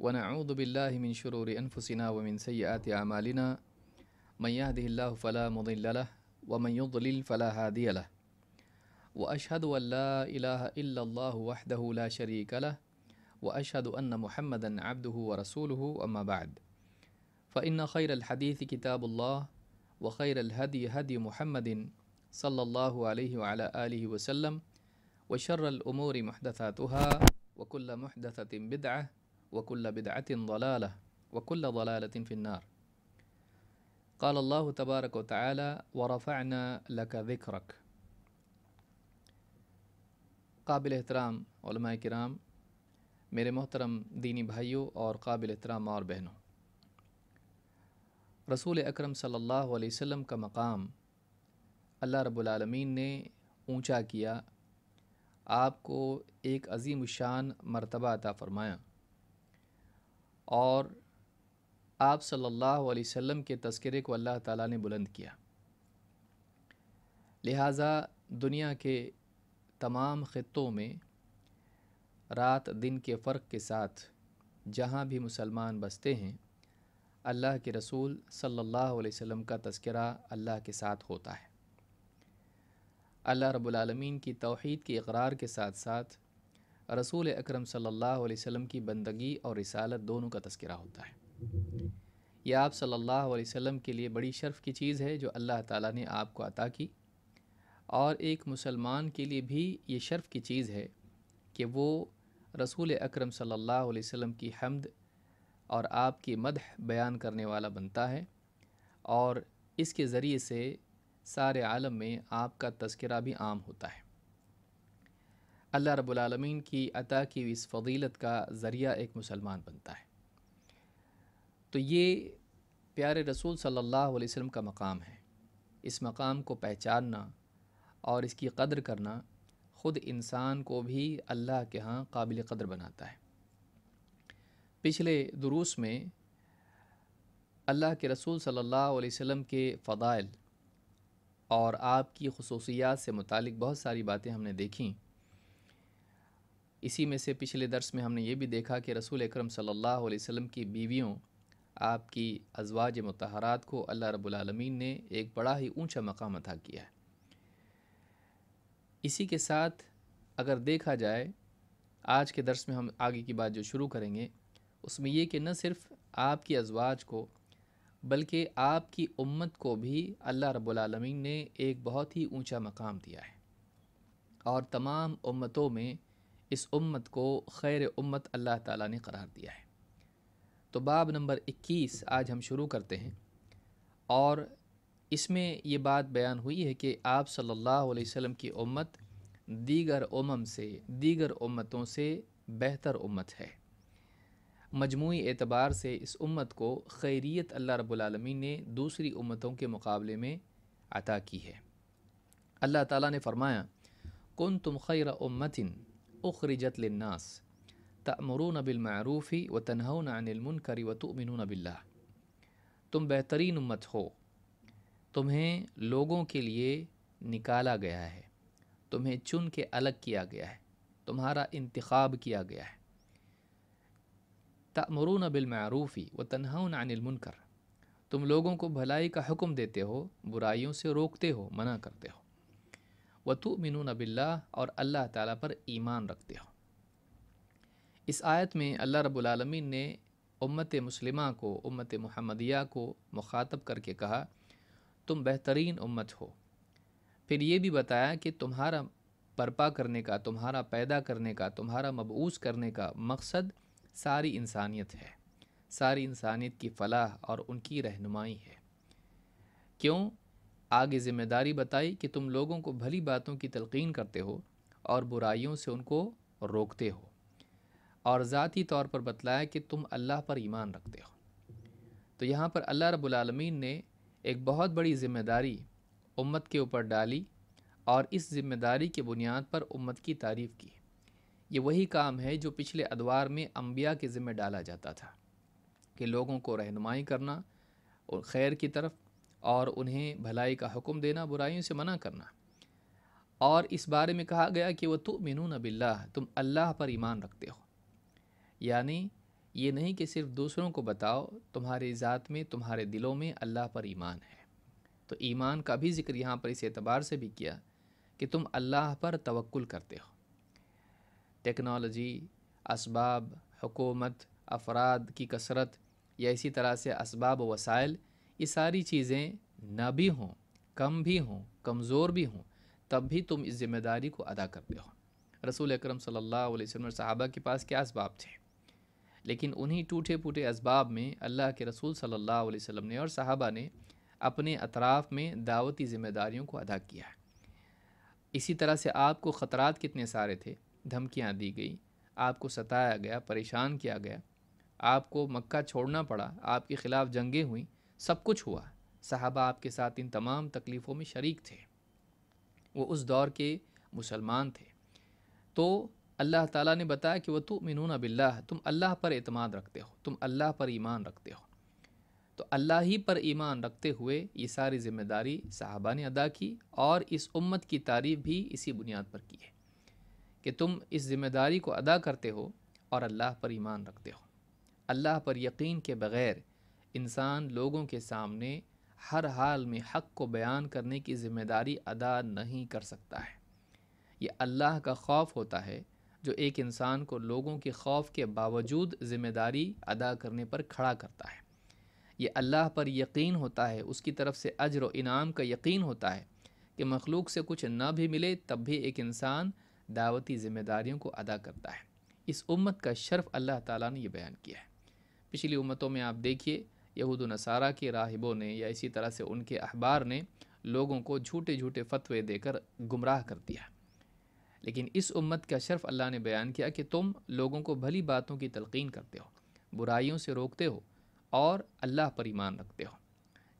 ونعوذ بالله من شرور أنفسنا ومن سيئات أعمالنا من يهده الله فلا مضل له ومن يضلل فلا هادي له وأشهد أن لا إله إلا الله وحده لا شريك له وأشهد أن محمدا عبده ورسوله أما بعد فإن خير الحديث كتاب الله وخير الهدي هدي محمد صلى الله عليه وعلى آله وسلم وشر الأمور محدثاتها وكل محدثة بدعة वकुल्ल बिदअतिन दलाला वकुल्ल दलालतिन फ़िन्नार قال الله تبارك وتعالى ورفعنا لك ذكرك काबिल एहतराम कराम मेरे मोहतरम दीनी भाइयों और काबिल एहतराम और बहनों रसूल अकरम सल्लल्लाहु अलैहि वसल्लम का मकाम अल्लाह रब्बुल आलमीन ने ऊंचा किया आपको एक अजीम शान मर्तबा अता फ़रमाया और आप सल्लल्लाहु अलैहि वसल्लम के तस्करे को अल्लाह ताला ने बुलंद किया लिहाजा दुनिया के तमाम ख़त्ों में रात दिन के फ़र्क के साथ जहाँ भी मुसलमान बसते हैं अल्लाह के रसूल सल्लल्लाहु अलैहि वसल्लम का तस्करा अल्लाह के साथ होता है अल्लाह रब्बुल रबालमीन की तौहीद के इकरार के साथ साथ रसूल अकरम सल्लल्लाहु अलैहि वसल्लम की बंदगी और रिसालत दोनों का तस्करा होता है यह आप सल्लल्लाहु अलैहि वसल्लम के लिए बड़ी शर्फ़ की चीज़ है जो अल्लाह ताला ने आपको अता की और एक मुसलमान के लिए भी ये शर्फ़ की चीज़ है कि वो रसूल अकरम सल्लल्लाहु अलैहि वसल्लम की हमद और आपकी मदह बयान करने वाला बनता है और इसके ज़रिए से सारे आलम में आपका तस्करा भी आम होता है अल्लाह रबालमीन की अता की इस फजीलत का ज़रिया एक मुसलमान बनता है तो ये प्यारे रसूल सल्लल्लाहु अलैहि वसल्लम का मकाम है इस मकाम को पहचानना और इसकी कदर करना ख़ुद इंसान को भी अल्लाह के यहाँ काबिल कदर बनाता है पिछले दुरूस में अल्लाह के रसूल सल्लल्लाहु अलैहि वसल्लम के फ़दाइल और आपकी खसूसियात से मुतल बहुत सारी बातें हमने देखी इसी में से पिछले दर्स में हमने ये भी देखा कि रसूल अक्रम सल्लल्लाहु अलैहि वसल्लम की बीवियों आपकी अजवाज मतहरात को अल्लाह रबालमीन ने एक बड़ा ही ऊंचा मकाम अदा किया है इसी के साथ अगर देखा जाए आज के दर्स में हम आगे की बात जो शुरू करेंगे उसमें ये कि न सिर्फ आपकी अजवाज को बल्कि आपकी उम्मत को भी अल्लाह रबालमीन ने एक बहुत ही ऊंचा मकाम दिया है और तमाम उम्मतों में इस उम्मत को खैर उम्मत अल्लाह ताला ने करार दिया है तो बाब नंबर 21 आज हम शुरू करते हैं और इसमें ये बात बयान हुई है कि आप सल्लल्लाहु अलैहि वसल्लम की उम्मत दीगर उमम से दीगर उम्मतों से बेहतर उम्मत है मजमू एतबार से इस उम्मत को खैरियत अल्लाह रबालमी ने दूसरी उम्मतों के मुकाबले में अता की है अल्लाह ताला ने फरमाया कुन तुम खैर उम्मतिन उखरिजत लन्नास तमरून बिलमरूफ़ी व तनहन अनिलमनकर व तुमिन बिल्ला तुम बेहतरीन उम्मत हो तुम्हें लोगों के लिए निकाला गया है तुम्हें चुन के अलग किया गया है तुम्हारा इंतखब किया गया है तमरून बिलमरूफ़ी व तनहन अनिलमनकर तुम लोगों को भलाई का हुक्म देते हो बुराइयों से रोकते हो मना करते हो वतु मिन नबिल्ला और अल्लाह ताला पर ईमान रखते हो इस आयत में अल्लाह रबालमीन ने उम्मत मुसलिमा को उम्मत महमदिया को मुखातब करके कहा तुम बेहतरीन उम्मत हो फिर ये भी बताया कि तुम्हारा बर्पा करने का तुम्हारा पैदा करने का तुम्हारा मबूस करने का मकसद सारी इंसानियत है सारी इंसानियत की फलाह और उनकी रहनुमाई है क्यों आगे ज़िम्मेदारी बताई कि तुम लोगों को भली बातों की तलकिन करते हो और बुराइयों से उनको रोकते हो और ज़ाती तौर पर बतलाया कि तुम अल्लाह पर ईमान रखते हो तो यहाँ पर अल्लाह रबालमीन ने एक बहुत बड़ी ज़िम्मेदारी उम्मत के ऊपर डाली और इस ज़िम्मेदारी की बुनियाद पर उम्मत की तारीफ़ की ये वही काम है जो पिछले अदवार में अम्बिया के ज़िम्मे डाला जाता था कि लोगों को रहनुमाई करना और खैर की तरफ और उन्हें भलाई का हुक्म देना बुराइयों से मना करना और इस बारे में कहा गया कि वह तो मिनू नबिल्ला तुम अल्लाह पर ईमान रखते हो यानी ये नहीं कि सिर्फ दूसरों को बताओ तुम्हारे ज़ात में तुम्हारे दिलों में अल्लाह पर ईमान है तो ईमान का भी जिक्र यहाँ पर इस एतबार से भी किया कि तुम अल्लाह पर तवक्ल करते हो टेक्नोलॉजी इसबाब हुकूमत अफराद की कसरत या इसी तरह से इसबाब वसाइल ये सारी चीज़ें ना भी हों कम भी हों कमज़ोर भी हों तब भी तुम इस ज़िम्मेदारी को अदा करते हो रसूल अक्रम सल्ला वसम साहबा के पास क्या इसबाब थे लेकिन उन्हीं टूटे फूटे इसबाब में अल्लाह के रसूल सल्ला वसम ने और साहबा ने अपने अतराफ़ में दावती ज़िम्मेदारियों को अदा किया है इसी तरह से आपको ख़तरात कितने सारे थे धमकियाँ दी गई आपको सताया गया परेशान किया गया आपको मक्का छोड़ना पड़ा आपके ख़िलाफ़ जंगें हुई सब कुछ हुआ साहबा आपके साथ इन तमाम तकलीफ़ों में शरीक थे वो उस दौर के मुसलमान थे तो अल्लाह ताला ने बताया कि वह तो मिनून बिल्ला तुम अल्लाह पर अतमाद रखते हो तुम अल्लाह पर ईमान रखते हो तो अल्लाह ही पर ईमान रखते हुए ये सारी ज़िम्मेदारी साहबा ने अदा की और इस उम्मत की तारीफ़ भी इसी बुनियाद पर की है कि तुम इस ज़िम्मेदारी को अदा करते हो और अल्लाह पर ईमान रखते हो अल्लाह पर यकीन के बग़ैर इंसान लोगों के सामने हर हाल में हक़ को बयान करने की ज़िम्मेदारी अदा नहीं कर सकता है ये अल्लाह का खौफ होता है जो एक इंसान को लोगों के खौफ के बावजूद ज़िम्मेदारी अदा करने पर खड़ा करता है ये अल्लाह पर यकीन होता है उसकी तरफ से अजर व इनाम का यकीन होता है कि मखलूक से कुछ ना भी मिले तब भी एक इंसान दावती ज़िम्मेदारियों को अदा करता है इस उम्मत का शर्फ अल्लाह ताला ने यह बयान किया है पिछली उम्मतों में आप देखिए यहूद नसारा के राहिबों ने या इसी तरह से उनके अहबार ने लोगों को झूठे झूठे फतवे देकर गुमराह कर दिया लेकिन इस उम्मत का शर्फ अल्लाह ने बयान किया कि तुम लोगों को भली बातों की तलकिन करते हो बुराइयों से रोकते हो और अल्लाह पर ईमान रखते हो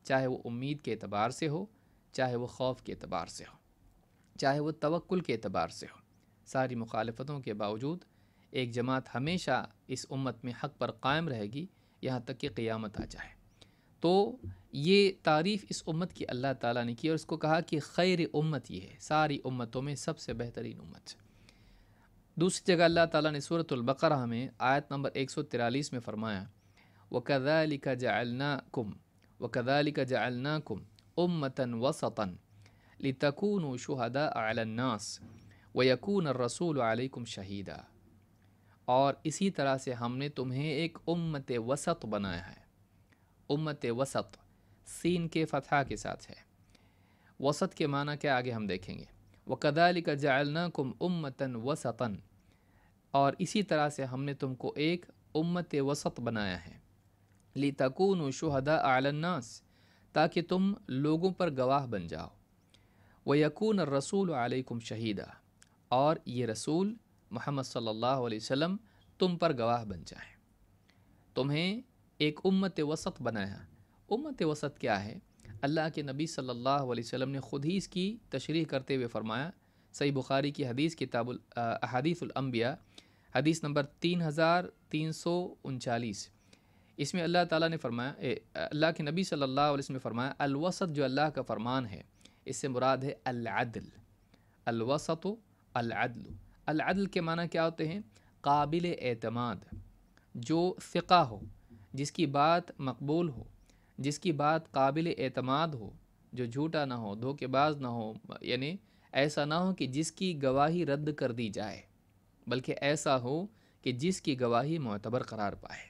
चाहे वो उम्मीद के अतबार से हो चाहे वो खौफ के अतबार से हो चाहे वो तवक्ल के अतबार से हो सारी मुखालफतों के बावजूद एक जमात हमेशा इस उम्मत में हक पर कायम रहेगी यहाँ तक कि क़ियामत आ जाए तो ये तारीफ़ इस उम्मत की अल्लाह ताला ने की और इसको कहा कि खैर उम्मत ये है सारी उम्मतों में सबसे बेहतरीन उम्मत दूसरी जगह अल्लाह ताला ने सूरतुल्बकरा में आयत नंबर एक सौ तिरालीस में फ़रमाया वकदालिका जालना कुम वकदालिका जालना कुम उम्मतन वसतन लितकून शहदा अलन्नास यकून रसूल अलैकुम शहीदा और इसी तरह से हमने तुम्हें एक उम्मत वसत बनाया है उम्मत वसत सीन के फतह के साथ है वसत के माना क्या आगे हम देखेंगे वकदाल का जालना कुम उम्मतन वसतन और इसी तरह से हमने तुमको एक उम्मत वसत बनाया है ली तकून शहदा आलन्नास ताकि तुम लोगों पर गवाह बन जाओ व यकून रसूल आलकुम शहीदा और ये रसूल मोहम्मद सल्लल्लाहु अलैहि वसल्लम तुम पर गवाह बन जाए तुम्हें एक उम्मत वसत बनाया उम्मत वसत क्या है अल्लाह के नबी सल्लल्लाहु अलैहि वसल्लम ने ख़ुद ही इसकी तशरीह करते हुए फ़रमाया सही बुखारी की हदीस किताबुल अहादीसम्बिया हदीस नंबर तीन हज़ार तीन सौ उनचालीस इसमें अल्लाह ताला ने फरमाया अल्लाह के नबी सल्लल्लाहु अलैहि वसल्लम ने फरमाया अलवसत जो अल्लाह का फ़रमान है इससे मुराद है अलअदल अलवसत अलअदल अलअल के माना क्या होते हैं काबिल एतमाद जो फ़िका हो जिसकी बात मकबूल हो जिसकी बात काबिल एतमाद हो जो झूठा ना हो धोखेबाज ना हो यानी ऐसा ना हो कि जिसकी गवाही रद्द कर दी जाए बल्कि ऐसा हो कि जिसकी गवाही मोतबर करार पाए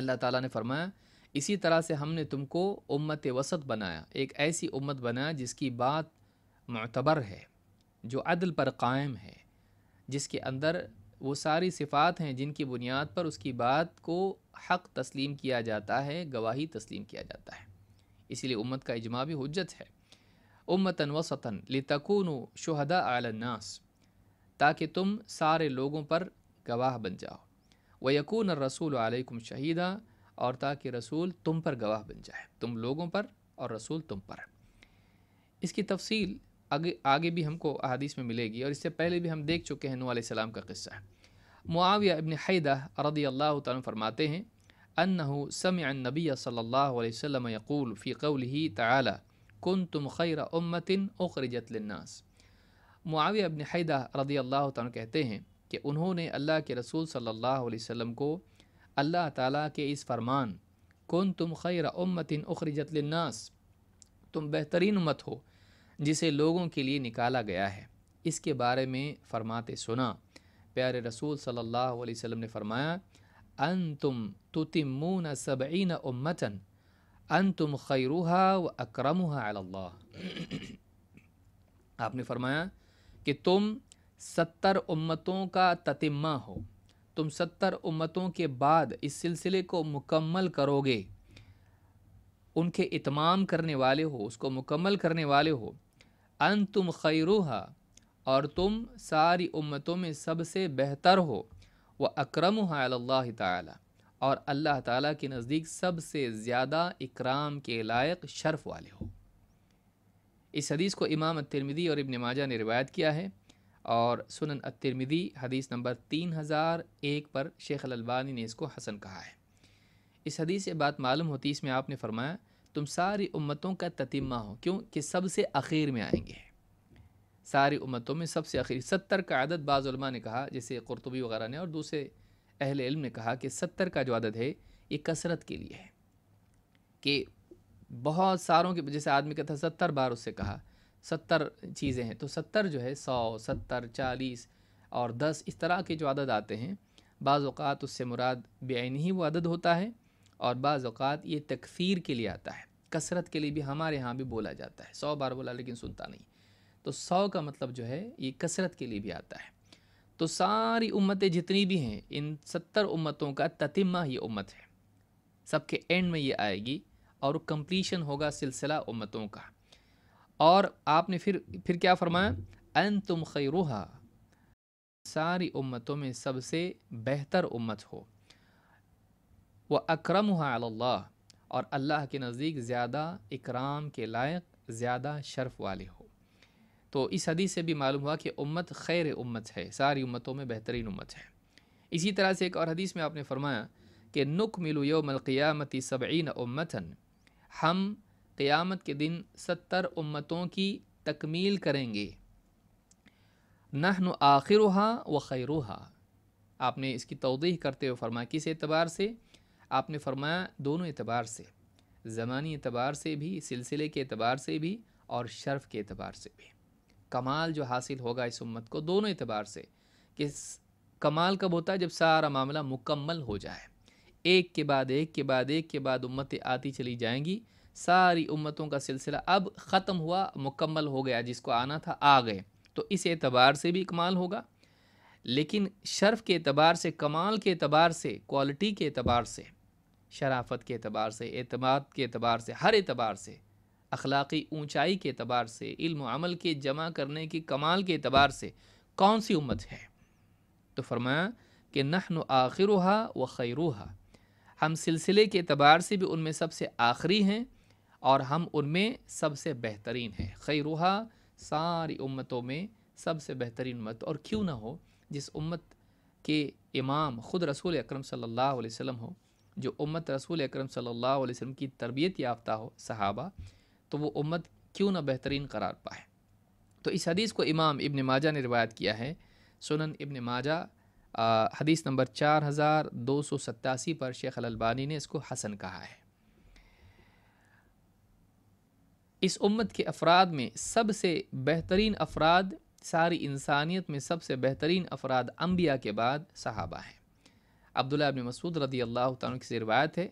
अल्लाह ताला ने फरमाया इसी तरह से हमने तुमको उम्मत वसत बनाया एक ऐसी उम्मत बनाया जिसकी बात मतबर है जो अदल पर कायम है जिसके अंदर वो सारी सिफ़ात हैं जिनकी बुनियाद पर उसकी बात को हक़ तस्लीम किया जाता है गवाही तस्लीम किया जाता है इसीलिए उम्मत का इजमा भी हजत है उम्मतन वसता लतकून शहदा आलनास ताकि तुम सारे लोगों पर गवाह बन जाओ व यकून रसूल आलकुम शहीदा और ताकि रसूल तुम पर गवाह बन जाए तुम लोगों पर और रसूल तुम पर इसकी तफसील आगे आगे भी हमको अदीस में मिलेगी और इससे पहले भी हम देख चुके हैं नू सलाम का किस्सा मुआविया इबन हैदा रदी अल्लाह तन फरमाते हैं अनहु नबी सल्ला वसम यकूल फ़ी कौल ही तला कन तुम खैर उम्मतिन उखरजत लन्नास मुआविया इबन हैदा रदी अल्लाह तन कहते हैं कि उन्होंने अल्लाह के रसूल सल्ला वसम को अल्लाह ताला के इस फरमान कन तुम खैर उम्मतिन उखरजत तुम बेहतरीन उम्मत हो जिसे लोगों के लिए निकाला गया है इसके बारे में फरमाते सुना प्यारे रसूल सल्लल्लाहु अलैहि वसल्लम ने फरमाया अन तुम तुतिमून सबईन उम्मतन अन तुम खैरूहा व अक्रमुहा अल्लाह आपने फरमाया कि तुम सत्तर उम्मतों का ततिम्मा हो तुम सत्तर उम्मतों के बाद इस सिलसिले को मुकम्मल करोगे उनके इतमाम करने वाले हो उसको मुकम्मल करने वाले हो अन तुम खैरूहा और तुम सारी उम्मतों में सबसे बेहतर हो व अक्रम अल्लाह ताला और अल्लाह ताला के नज़दीक सबसे ज़्यादा इकराम के लायक शर्फ वाले हो इस हदीस को इमाम तिरमिदी और इब्न माजा ने रिवायत किया है और सुनन तिरमिदी हदीस नंबर तीन हज़ार एक पर शेख अलबानी ने इसको हसन कहा है इस हदीस से बात मालूम होती इसमें आपने फरमाया तुम सारी उम्मतों का ततिमा हो क्यों कि सबसे आखिर में आएंगे सारी उम्मतों में सबसे आखिर सत्तर का आदत बाज़ा ने कहा जैसे कुरतुबी वगैरह ने और दूसरे अहल इल्म ने कहा कि सत्तर का जो आदत है ये कसरत के लिए है कि बहुत सारों के जैसे आदमी कहता सत्तर बार उससे कहा सत्तर चीज़ें हैं तो सत्तर जो है सौ सत्तर चालीस और दस इस तरह के जो आदत आते हैं बाज़ात उससे मुराद बेआईन ही वो आदत होता है और बाज़ात ये तकसीर के लिए आता है कसरत के लिए भी हमारे यहाँ भी बोला जाता है सौ बार बोला लेकिन सुनता नहीं तो सौ का मतलब जो है ये कसरत के लिए भी आता है तो सारी उम्मतें जितनी भी हैं इन सत्तर उम्मतों का ततिमा ही उम्मत है सबके एंड में ये आएगी और कम्प्लीशन होगा सिलसिला उम्मतों का और आपने फिर फिर क्या फरमाया अन तुम खैरुहा सारी उम्मतों में सबसे बेहतर उम्मत हो व अक्रम अल्लाह और अल्लाह के नज़दीक ज़्यादा इकराम के लायक ज़्यादा शर्फ वाले हो तो इस हदीस से भी मालूम हुआ कि उम्मत खैर उम्मत है सारी उम्मतों में बेहतरीन उम्मत है इसी तरह से एक और हदीस में आपने फरमाया कि नुक मिलु यौमलक़ियामती सबीन उम्मतन हम क़ियामत के दिन सत्तर उम्मतों की तकमील करेंगे नहन आखिर व खैरुहा आपने इसकी तोदी करते हुए फरमाया किस एतबार से आपने फरमाया दोनों एतबार से ज़मानी एतबार से भी सिलसिले के एतबार से भी और शर्फ़ के एतबार से भी कमाल जो हासिल होगा इस उम्मत को दोनों एतबार से कि कमाल कब होता है जब सारा मामला मुकम्मल हो जाए एक के बाद एक के बाद एक के बाद उम्मतें आती चली जाएंगी सारी उम्मतों का सिलसिला अब ख़त्म हुआ मुकम्मल हो गया जिसको आना था आ गए तो इस एतबार से भी कमाल होगा लेकिन शर्फ के अतबार से कमाल के अतबार से क्वालिटी के अतबार से शराफत के अतबार से अतमाद के अतबार से हर अतबार से अखलाक़ी ऊंचाई के अतबार से इल्म अमल के जमा करने की कमाल के अतबार से कौन सी उम्मत है तो फरमाया कि नहन आखिरुहा व खैरुहा हम सिलसिले के अतबार से भी उनमें सबसे आखिरी हैं और हम उनमें सबसे बेहतरीन हैं खैरुहा सारी उम्मतों में सबसे बेहतरीन उम्मत और क्यों ना हो जिस उम्मत के इमाम ख़ुद रसूल अक्रम सल्लल्लाहु अलैहि हो जो उम्मत रसूल अक्रम सल्ला अलैहि की तरबियत याफ्ता हो सहाबा तो वो उम्मत क्यों ना बेहतरीन करार पाए तो इस हदीस को इमाम इब्न माजा ने रिवायत किया है सुनन इबन माजा आ, हदीस नंबर चार हज़ार दो सौ सत्तासी पर शेख अलबानी ने इसको हसन कहा है इस उम्मत के अफराद में सबसे बेहतरीन अफराद सारी इंसानियत में सबसे बेहतरीन अफराद अम्बिया के बाद सहाबा हैं अब्दुल्ला अबिन मसूद रदी अल्लाह तन की रवायत है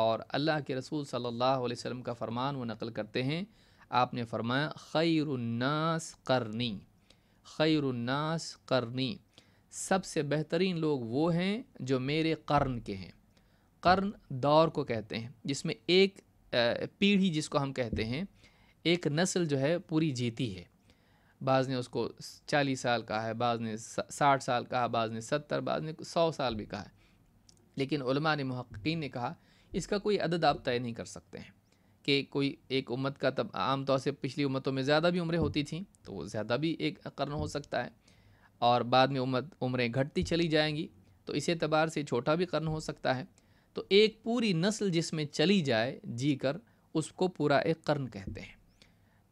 और अल्लाह के रसूल सल्ला वसम का फ़रमान व नकल करते हैं आपने फ़रमाया खैरनास करनी खैरनास करनी सबसे बेहतरीन लोग वो हैं जो मेरे कर्न के हैं कर्न दौर को कहते हैं जिसमें एक पीढ़ी जिसको हम कहते हैं एक नस्ल जो है पूरी जीती है बाज़ ने उसको चालीस साल कहा है बाज़ ने साठ साल कहा बाज़ ने सत्तर बाज़ ने सौ साल भी कहा है लेकिन ने महक्कीन ने कहा इसका कोई अदद आप तय नहीं कर सकते हैं कि कोई एक उम्मत का तब आमतौर से पिछली उम्मतों में ज़्यादा भी उम्रें होती थी तो वो ज़्यादा भी एक कर्न हो सकता है और बाद में उम्मत उम्रें घटती चली जाएंगी तो इस एतबार से छोटा भी कर्न हो सकता है तो एक पूरी नस्ल जिसमें चली जाए जी कर उसको पूरा एक कर्न कहते हैं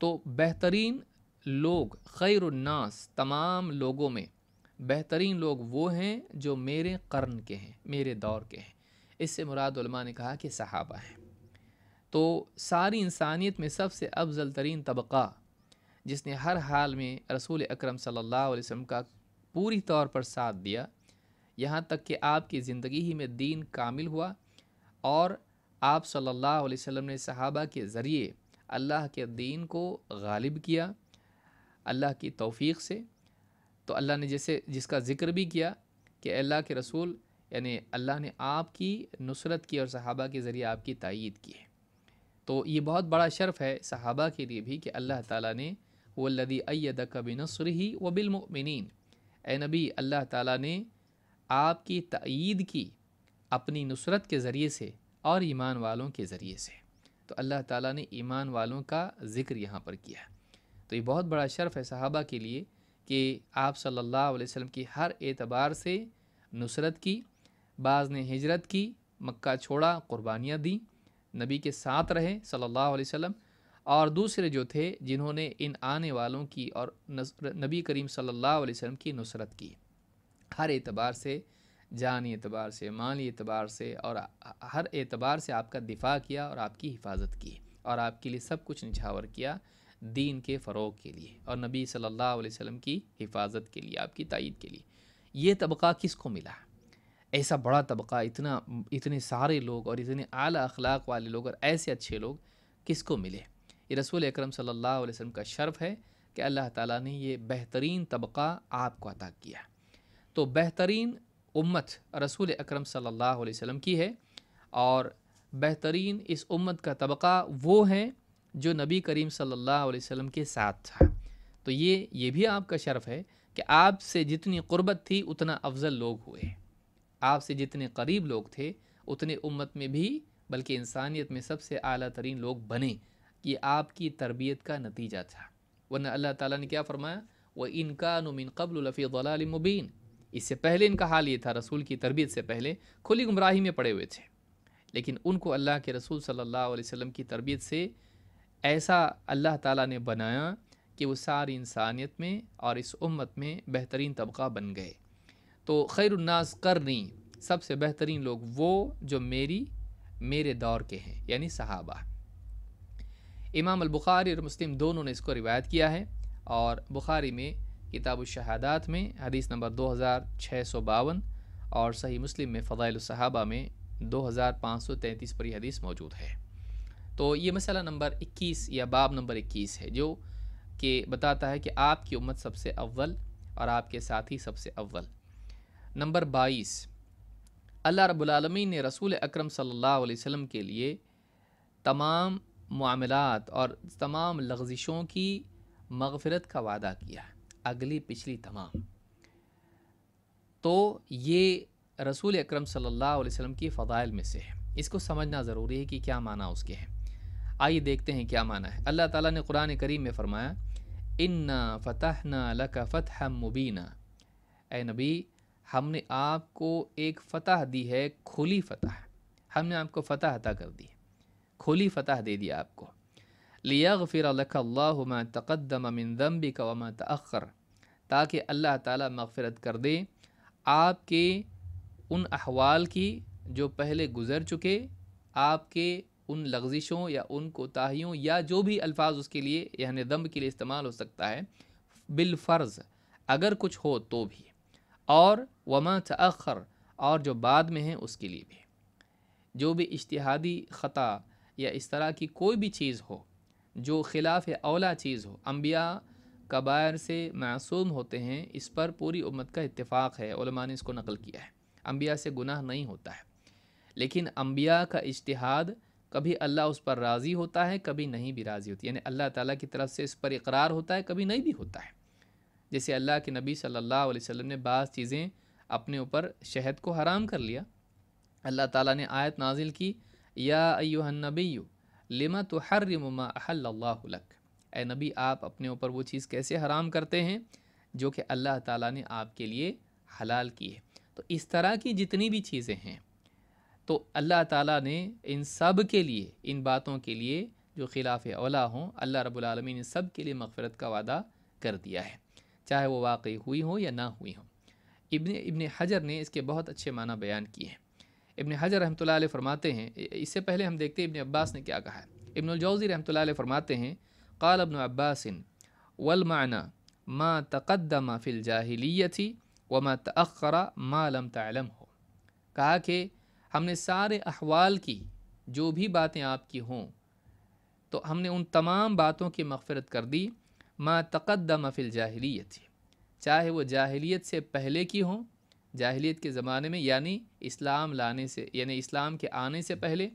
तो बेहतरीन लोग खैरनास तमाम लोगों में बेहतरीन लोग वो हैं जो मेरे कर्न के हैं मेरे दौर के हैं इससे मुराद ने कहा कि सहाबा हैं तो सारी इंसानियत में सबसे अफजल तरीन तबका जिसने हर हाल में रसूल अक्रम सल्लल्लाहु का पूरी तौर पर साथ दिया यहाँ तक कि आपकी ज़िंदगी ही में दीन कामिल हुआ और आप सल्ला अलैहि ने सहाबा के ज़रिए अल्लाह के दीन को गालिब किया अल्लाह की तौफीक से तो अल्लाह ने जैसे जिसका ज़िक्र भी किया कि अल्लाह के रसूल यानी अल्लाह ने आपकी नुसरत की और सहाबा के ज़रिए आपकी तइद की है तो ये बहुत बड़ा शर्फ़ है सहाबा के लिए भी कि अल्लाह ताला ने वल्लदी अयद कबिनसर ही वबिलमिन ए नबी अल्लाह ताला ने आपकी तइद की अपनी नुसरत के ज़रिए से और ईमान वालों के ज़रिए से तो अल्लाह ताला ने ईमान वालों का ज़िक्र यहाँ पर किया तो ये बहुत बड़ा शर्फ है सहाबा के लिए कि आप सल्लल्लाहु अलैहि वसल्लम की हर एतबार से नुसरत की बाज़ ने हिजरत की मक्का छोड़ा क़ुरबानियाँ दी नबी के साथ रहे सल्लल्लाहु अलैहि वसल्लम और दूसरे जो थे जिन्होंने इन आने वालों की और नबी करीम सल्लल्लाहु अलैहि वसल्लम की नुसरत की हर एतबार से जानी एतबार से माली एतबार से और हर एतबार से आपका दिफा किया और आपकी हिफाजत की और आपके लिए सब कुछ निछावर किया दीन के फ़रोग के लिए और नबी सल्लल्लाहु अलैहि वसल्लम की हिफाजत के लिए आपकी तइद के लिए ये तबका किसको मिला ऐसा बड़ा तबका इतना इतने सारे लोग और इतने आला अखलाक वाले लोग और ऐसे अच्छे लोग किसको मिले ये रसूल अक्रम सल्लल्लाहु अलैहि वसल्लम का शर्फ है कि अल्लाह ताला ने यह बेहतरीन तबका आपको अता किया तो बेहतरीन उम्मत रसूल अक्रम सल्लल्लाहु अलैहि वसल्लम की है और बेहतरीन इस उम्मत का तबका वो है जो नबी करीम सल्लल्लाहु अलैहि वसल्लम के साथ था तो ये ये भी आपका शर्फ है कि आपसे जितनी क़ुरबत थी उतना अफजल लोग हुए आपसे जितने करीब लोग थे उतने उम्मत में भी बल्कि इंसानियत में सबसे अली तरीन लोग बने ये आपकी तरबियत का नतीजा था वरना अल्लाह ताला ने क्या फरमाया व इनका नुमिन कबलफ़ी मुबीन इससे पहले इनका हाल ये था रसूल की तरबियत से पहले खुली गुमराही में पड़े हुए थे लेकिन उनको अल्लाह के रसूल सल्लल्लाहु अलैहि वसल्लम की तरबियत से ऐसा अल्लाह ताला ने बनाया कि वो सारी इंसानियत में और इस उम्मत में बेहतरीन तबका बन गए तो खैरनास रही सबसे बेहतरीन लोग वो जो मेरी मेरे दौर के हैं यानी सहाबा इमाम अलबुखारी और मुस्लिम दोनों ने इसको रिवायत किया है और बुखारी में किताब शहादात में हदीस नंबर दो हज़ार छः सौ बावन और सही मुस्लिम में फ़ाइल सहाबा में दो हज़ार पाँच सौ तैंतीस पर यह हदीस मौजूद है तो ये मसला नंबर 21 या बाब नंबर 21 है जो कि बताता है कि आपकी उम्मत सबसे अव्वल और आपके साथी सबसे अव्वल नंबर 22 अल्लाह रबालमी ने रसूल अकरम सल्लल्लाहु अलैहि वसल्लम के लिए तमाम मामलात और तमाम लफ्जिशों की मगफरत का वादा किया है अगली पिछली तमाम तो ये रसूल अकरम सल्लल्लाहु अलैहि वसल्लम की फ़दाइल में से है इसको समझना ज़रूरी है कि क्या माना उसके हैं आइए देखते हैं क्या माना है अल्लाह ताला ने कुरान करीम में फ़रमाया इन्ना न लक फ़तह मुबीना ए नबी हमने आपको एक फ़तह दी है खुली फ़तह हमने आपको फ़तह अता कर दी खुली फ़तह दे दी आपको लिया गफ़िर लकल्ला तकदम भी कवा तखर ताकि अल्लाह ताला मगफ़रत कर दे आपके उन अहवाल की जो पहले गुज़र चुके आपके उन लग्जिशों या उन कोताहियों या जो भी अल्फाज उसके लिए यानि दम के लिए इस्तेमाल हो सकता है बिलफ़र्ज़ अगर कुछ हो तो भी और वमा तखर और जो बाद में है उसके लिए भी जो भी इश्तहादी ख़ता या इस तरह की कोई भी चीज़ हो जो खिलाफ अवला चीज़ हो अम्बिया कबायर से मासूम होते हैं इस पर पूरी उम्मत का इतफ़ाक़ है ने इसको नकल किया है अम्बिया से गुनाह नहीं होता है लेकिन अम्बिया का इश्तहाद कभी अल्लाह उस पर राज़ी होता है कभी नहीं भी राज़ी होती यानी अल्लाह ताला की तरफ से इस पर इकरार होता है कभी नहीं भी होता है जैसे अल्लाह के नबी सल्लल्लाहु अलैहि वसल्लम ने बाज़ चीज़ें अपने ऊपर शहद को हराम कर लिया अल्लाह ताला ने आयत नाजिल की या अयोहनबी लिमा तो हर रिमा अहल्लाक ए नबी आप अपने ऊपर वो चीज़ कैसे हराम करते हैं जो कि अल्लाह ताला ने आपके लिए हलाल की है तो इस तरह की जितनी भी चीज़ें हैं तो अल्लाह ताला ने इन सब के लिए इन बातों के लिए जो खिलाफ अवला हों अल्लाह रबालमीन ने सब के लिए मगफ़रत का वादा कर दिया है चाहे वो वाकई हुई हों या ना हुई हों इबन इबन हजर ने इसके बहुत अच्छे माना बयान किए हैं इबन हजर रहमत फरमाते हैं इससे पहले हम देखते हैं इबन अब्बास ने क्या कहा है इबनजौज़ी रहमत फरमाते हैं काल अबन अब्बासिन वलमाना माँ तकदमा फ़िल थी व माँ तखरा माँ तलम हो कहा कि हमने सारे अहवाल की जो भी बातें आपकी हों तो हमने उन तमाम बातों की मफ़रत कर दी माँ तकदम फ़िल जाहलीत चाहे वो जाहलीत से पहले की हों जाहलीत के ज़माने में यानी इस्लाम लाने से यानी इस्लाम के आने से पहले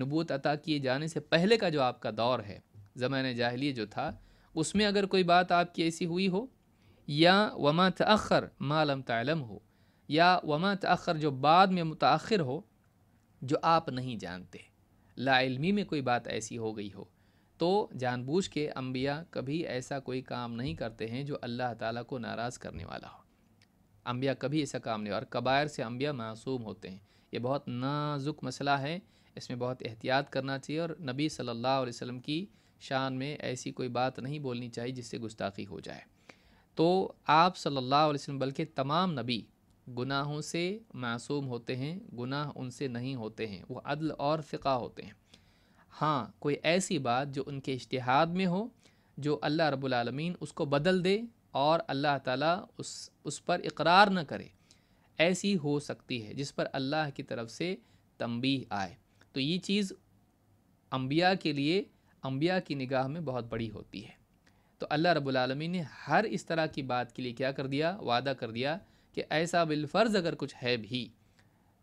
नबूत अता किए जाने से पहले का जो आपका दौर है ज़मान जाहली जो था उसमें अगर कोई बात आपकी ऐसी हुई हो या वमा तखर मालम तलम हो या वमा तखर जो बाद में मुतर हो जो आप नहीं जानते लाइलमी में कोई बात ऐसी हो गई हो तो जानबूझ के अम्बिया कभी ऐसा कोई काम नहीं करते हैं जो अल्लाह ताला को नाराज़ करने वाला हो अम्बिया कभी ऐसा काम नहीं और कबायर से अम्बिया मासूम होते हैं ये बहुत नाजुक मसला है इसमें बहुत एहतियात करना चाहिए और नबी सल्लल्लाहु अलैहि वसल्लम की शान में ऐसी कोई बात नहीं बोलनी चाहिए जिससे गुस्ताखी हो जाए तो आप सल्ला वसम बल्कि तमाम नबी गुनाहों से मासूम होते हैं गुनाह उनसे नहीं होते हैं वो अदल और फ़िका होते हैं हाँ कोई ऐसी बात जो उनके इश्तहाद में हो जो अल्लाह रबालमीन उसको बदल दे और अल्लाह ताला उस उस पर इकरार न करे ऐसी हो सकती है जिस पर अल्लाह की तरफ से तंबी आए तो ये चीज़ अम्बिया के लिए अम्बिया की निगाह में बहुत बड़ी होती है तो अल्लाह रबालमीन ने हर इस तरह की बात के लिए क्या कर दिया वादा कर दिया कि ऐसा बिलफ़र्ज़ अगर कुछ है भी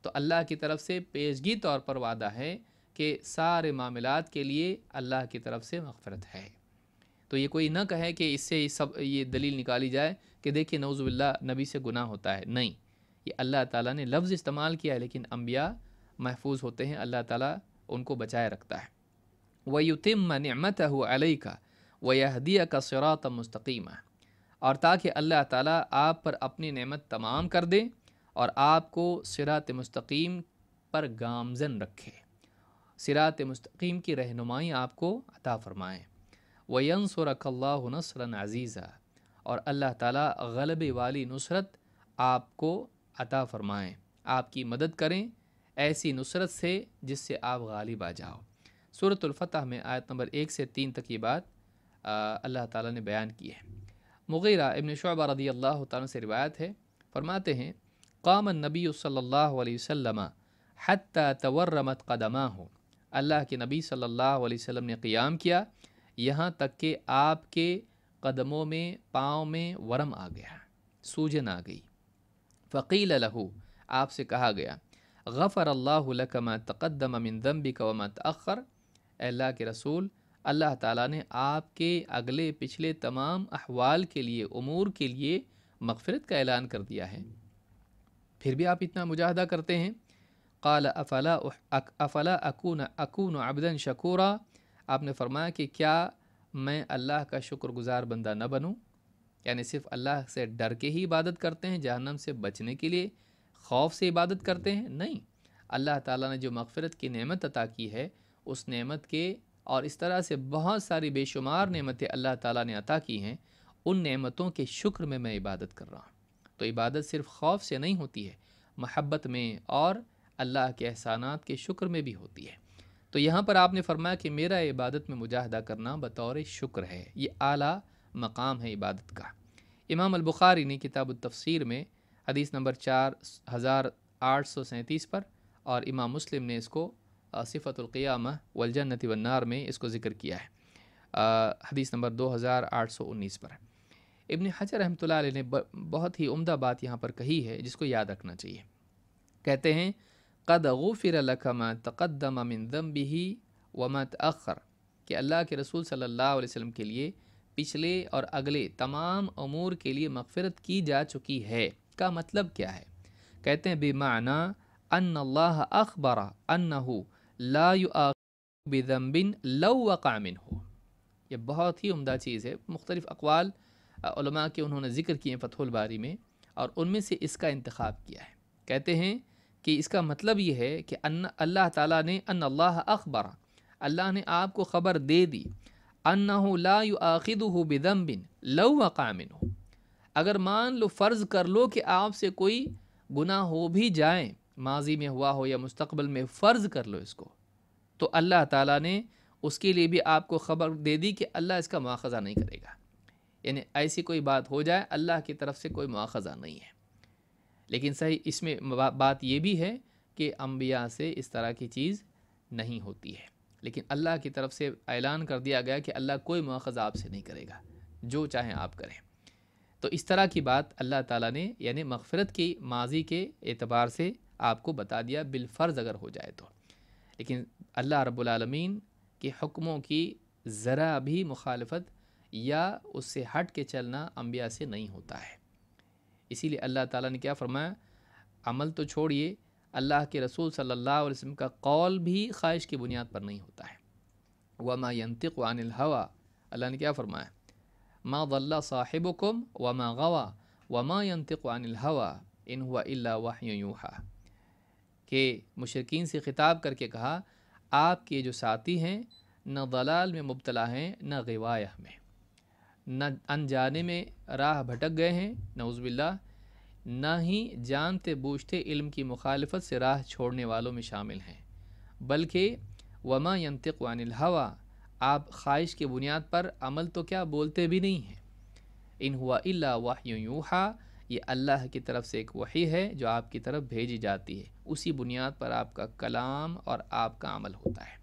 तो अल्लाह की तरफ से पेशगी तौर पर वादा है कि सारे मामलों के लिए अल्लाह की तरफ से मफ़रत है तो ये कोई ना कहे कि इससे सब ये दलील निकाली जाए कि देखिए नौज़ुबिल्ला नबी से गुनाह होता है नहीं ये अल्लाह ताला ने लफ्ज़ इस्तेमाल किया है लेकिन अम्बिया महफूज होते हैं अल्लाह ताला उनको बचाए रखता है वयुतिम नमत हो अलई का वहदिया का सरात मुस्तकीमा और ताकि अल्लाह ताला आप पर अपनी नेमत तमाम कर दे और आपको सिरात मुस्तकीम पर गामजन रखे सिरात मुस्तकीम की रहनुमाई आपको अता फ़रमाएँ वयनसरकल्ला नसरन अज़ीज़ा और अल्लाह ताला गलबे वाली नुसरत आपको अता फ़रमाएँ आपकी मदद करें ऐसी नुसरत से जिससे आप गालिब आ जाओ सूरतुल्फ़तह में आयत नंबर एक से तीन तक ये बात अल्लाह ताला ने बयान की है मुग़ीरा इबन शुबा रदी अल्लाह तन से रिवायत है फरमाते हैं काम नबी सल्ला वसम हती तवर्रमत कदमा हो अल्लाह के नबी सल्ला वसम ने क़ियाम किया यहाँ तक के आपके कदमों में पाँव में वरम आ गया सूजन आ गई फ़कील लहू आपसे कहा गया गफ़र अल्लाह लकमा तकदम मिन दम्बिक वमा तखर अल्लाह के रसूल अल्लाह ताला ने आपके अगले पिछले तमाम अहवाल के लिए उमूर के लिए मगफ़रत का ऐलान कर दिया है फिर भी आप इतना मुजाहदा करते हैं काल अफला अफला अकून अकून अबदन शकूरा आपने फरमाया कि क्या मैं अल्लाह का शुक्रगुजार बंदा न बनूं यानी सिर्फ अल्लाह से डर के ही इबादत करते हैं जहनम से बचने के लिए खौफ से इबादत करते हैं नहीं अल्लाह ताला ने जो मगफ़रत की नेमत अता की है उस नेमत के और इस तरह से बहुत सारी बेशुमार नेमतें अल्लाह ताला ने अता की हैं उन नेमतों के शुक्र में मैं इबादत कर रहा हूँ तो इबादत सिर्फ खौफ से नहीं होती है महब्बत में और अल्लाह के एहसानात के शुक्र में भी होती है तो यहाँ पर आपने फरमाया कि मेरा इबादत में मुजाहदा करना बतौर शुक्र है ये आला मकाम है इबादत का इमाम अलबुखारी ने किताब तफसीर में हदीस नंबर चार हज़ार आठ सौ सैंतीस पर और इमाम मुस्लिम ने इसको सिफ़तलक़ियामत वलजन्नति वन्नार में इसको ज़िक्र किया है हदीस नंबर दो हज़ार आठ सौ उन्नीस पर इबन हजर रहमत ने बहुत ही उम्दा बात यहाँ पर कही है जिसको याद रखना चाहिए कहते हैं कद गफ़िर लकमा तकदम मिन बिही वमत अखर कि अल्लाह के रसूल सल्लल्लाहु अलैहि वसल्लम के लिए पिछले और अगले तमाम अमूर के लिए मगफ़रत की जा चुकी है का मतलब क्या है कहते हैं बेमाना अन अल्लाह अखबरा अनहू ला यु बेदम्बिन लव कामिन हो यह बहुत ही उम्दा चीज़ है मुख्तलिफ़ अकवाल के उन्होंने ज़िक्र किए फ़तहुलबारी में और उनमें से इसका इंतखब किया है कहते हैं कि इसका मतलब ये है कि अल्लाह ताला ने अन अल्लाह अखबरा अल्लाह ने आपको ख़बर दे दी अन ला यु आखिद हो बिदम्बिन लव कामिन हो अगर मान लो फ़र्ज़ कर लो कि आपसे कोई गुनाह हो भी जाए माजी में हुआ हो या मुस्तबल में फ़र्ज़ कर लो इसको तो अल्लाह ताला ने उसके लिए भी आपको ख़बर दे दी कि अल्लाह इसका मुआखज़ा नहीं करेगा यानी ऐसी कोई बात हो जाए अल्लाह की तरफ से कोई मुआखज़ा नहीं है लेकिन सही इसमें बात यह भी है कि अम्बिया से इस तरह की चीज़ नहीं होती है लेकिन अल्लाह की तरफ से ऐलान कर दिया गया कि अल्लाह कोई मुआखज़ा आपसे नहीं करेगा जो चाहें आप करें तो इस तरह की बात अल्लाह ताला ने यानी मगफ़रत की माजी के एतबार से आपको बता दिया बिलफ़र्ज़ अगर हो जाए तो लेकिन अल्लाह रबालमीन के हुक्मों की ज़रा भी मुखालफत या उससे हट के चलना अम्बिया से नहीं होता है इसीलिए अल्लाह ताला ने क्या फ़रमाया अमल तो छोड़िए अल्लाह के रसूल सल्लल्लाहु अलैहि वसल्लम का कौल भी ख्वाहिश की बुनियाद पर नहीं होता है वमा यंतिक वानिल हवा अल्लाह ने क्या फ़रमाया मा वल्ला साहिबुकुम व मा गवा व मा यंतिक अनिल हवा इन हुआ अल्ला के मुशरकिन से ख़िताब करके कहा आपके जो साथी हैं न दलाल में मुबतला हैं न गवाया में न अनजाने में राह भटक गए हैं नउज़बिल्ला न ही जानते बूझते इल्म की मुखालफत से राह छोड़ने वालों में शामिल हैं बल्कि वमा यंतिक अनिल हवा आप ख्वाहिश की बुनियाद पर अमल तो क्या बोलते भी नहीं हैं इन हुआ अल्ला वाहयूहा ये अल्लाह की तरफ से एक वही है जो आपकी तरफ भेजी जाती है उसी बुनियाद पर आपका कलाम और आपका अमल होता है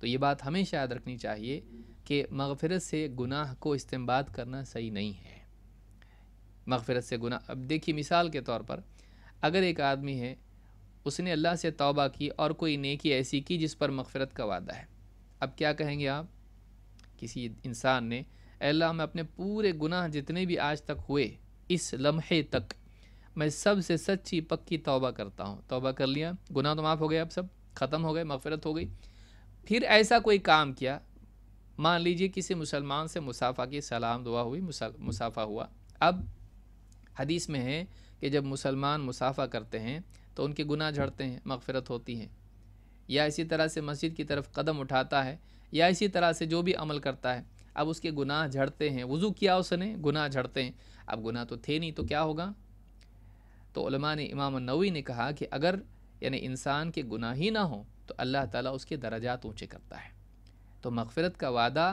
तो ये बात हमेशा याद रखनी चाहिए कि मगफरत से गुनाह को इस्तेमाल करना सही नहीं है मगफरत से गुनाह अब देखिए मिसाल के तौर पर अगर एक आदमी है उसने अल्लाह से तौबा की और कोई नेकी ऐसी की जिस पर मगफरत का वादा है अब क्या कहेंगे आप किसी इंसान ने अल्लाह मैं अपने पूरे गुनाह जितने भी आज तक हुए इस लम्हे तक मैं सब से सच्ची पक्की तौबा करता हूँ तौबा कर लिया गुनाह तो माफ़ हो गए अब सब ख़त्म हो गए मफ़रत हो गई फिर ऐसा कोई काम किया मान लीजिए किसी मुसलमान से मुसाफ़ा की सलाम दुआ हुई मुसाफ़ा हुआ अब हदीस में है कि जब मुसलमान मुसाफ़ा करते हैं तो उनके गुनाह झड़ते हैं मगफ़रत होती हैं या इसी तरह से मस्जिद की तरफ कदम उठाता है या इसी तरह से जो भी अमल करता है अब उसके गुनाह झड़ते हैं वज़ू किया उसने गुनाह झड़ते हैं अब गुनाह तो थे नहीं तो क्या होगा तो ने इमाम नवी ने कहा कि अगर यानी इंसान के गुनाह ही ना हो तो अल्लाह ताला उसके दर्जात ऊँचे करता है तो मगफ़रत का वादा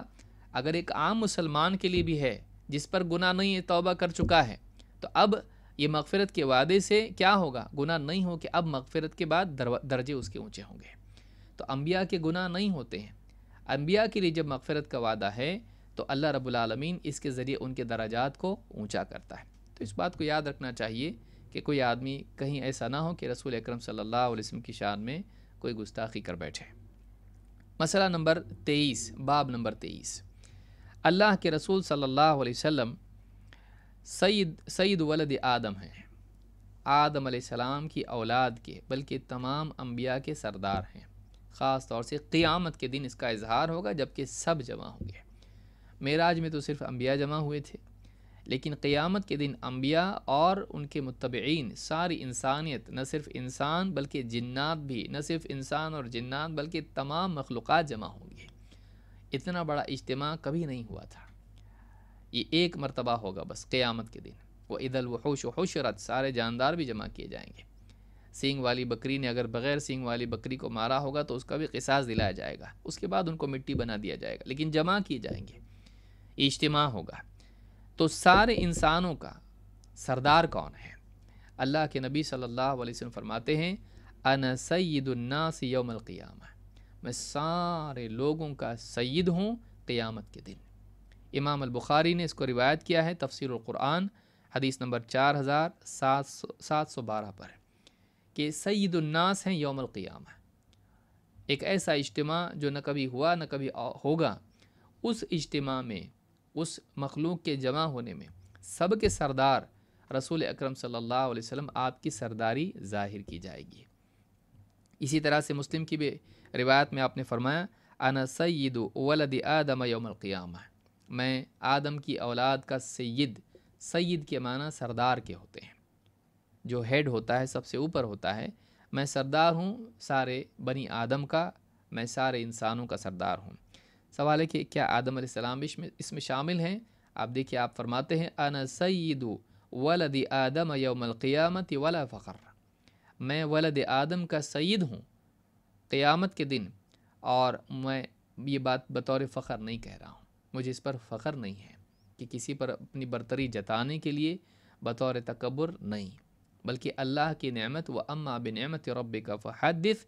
अगर एक आम मुसलमान के लिए भी है जिस पर गुनाह नहीं तोबा कर चुका है तो अब ये मगफ़रत के वादे से क्या होगा गुनाह नहीं हो कि अब मगफ़रत के बाद दर्जे उसके ऊँचे होंगे तो अम्बिया के गुनाह नहीं होते हैं अम्बिया के लिए जब मगफरत का वादा है तो अल्लाह रबालमीन इसके ज़रिए उनके दराजात को ऊँचा करता है तो इस बात को याद रखना चाहिए कि कोई आदमी कहीं ऐसा ना हो कि रसूल अक्रम सल्लल्लाहु वसम की शान में कोई गुस्ताखी कर बैठे मसला नंबर तेईस बाब नंबर तेईस अल्लाह के रसूल सल्लल्लाहु अलैहि वसल्लम सईद सईद वलद आदम हैं आदम सलाम की औलाद के बल्कि तमाम अम्बिया के सरदार हैं ख़ास तौर से क़ियामत के दिन इसका इजहार होगा जबकि सब जमा होंगे मेराज में तो सिर्फ अम्बिया जमा हुए थे लेकिन क़ियामत के दिन अम्बिया और उनके मतबीन सारी इंसानियत न सिर्फ इंसान बल्कि जन्ात भी न सिर्फ इंसान और जन्ात बल्कि तमाम मखलूक़ जमा होंगे इतना बड़ा इज्तम कभी नहीं हुआ था ये एक मरतबा होगा बस क़ियामत के दिन व इदल वहश वहशरत सारे जानदार भी जमा किए जाएंगे सींग वाली बकरी ने अगर बग़ैर सींग वाली बकरी को मारा होगा तो उसका भी किसास दिलाया जाएगा उसके बाद उनको मिट्टी बना दिया जाएगा लेकिन जमा किए जाएंगे इज्तम होगा तो सारे इंसानों का सरदार कौन है अल्लाह के नबी सल्लल्लाहु अलैहि वसल्लम फरमाते हैं अन सैदुलनास यौमलक़ियाम मैं सारे लोगों का सैद हूँ क़ियामत के दिन इमाम अलबुखारी ने इसको रिवायत किया है तफसर क़ुरान हदीस नंबर चार हज़ार सात सौ सात सौ बारह पर कि सईदुलनास हैं योम क़ियाम एक ऐसा इज्तम जो न कभी हुआ न कभी होगा उस इज्तम में उस मखलूक के जमा होने में सब के सरदार रसूल अक्रम सल्ला वसम आपकी सरदारी ज़ाहिर की जाएगी इसी तरह से मुस्लिम की भी रिवायत में आपने फरमाया अना सैद वलद आदम क़ियाम मैं आदम की औलाद का सैद सैद के माना सरदार के होते हैं जो हेड होता है सबसे ऊपर होता है मैं सरदार हूँ सारे बनी आदम का मैं सारे इंसानों का सरदार हूँ सवाल है कि क्या आदम सलाम इसमें इसमें शामिल हैं आप देखिए आप फरमाते हैं अन सईद वलद आदम यौमलक़ियामत वला फ़ख्र मैं वलद आदम का सईद हूँ क़ियामत के दिन और मैं ये बात बतौर फ़ख्र नहीं कह रहा हूँ मुझे इस पर फ़ख्र नहीं है कि किसी पर अपनी बरतरी जताने के लिए बतौर तकबर नहीं बल्कि अल्लाह की नमत व अम्मा नमत रब का फ़हादिस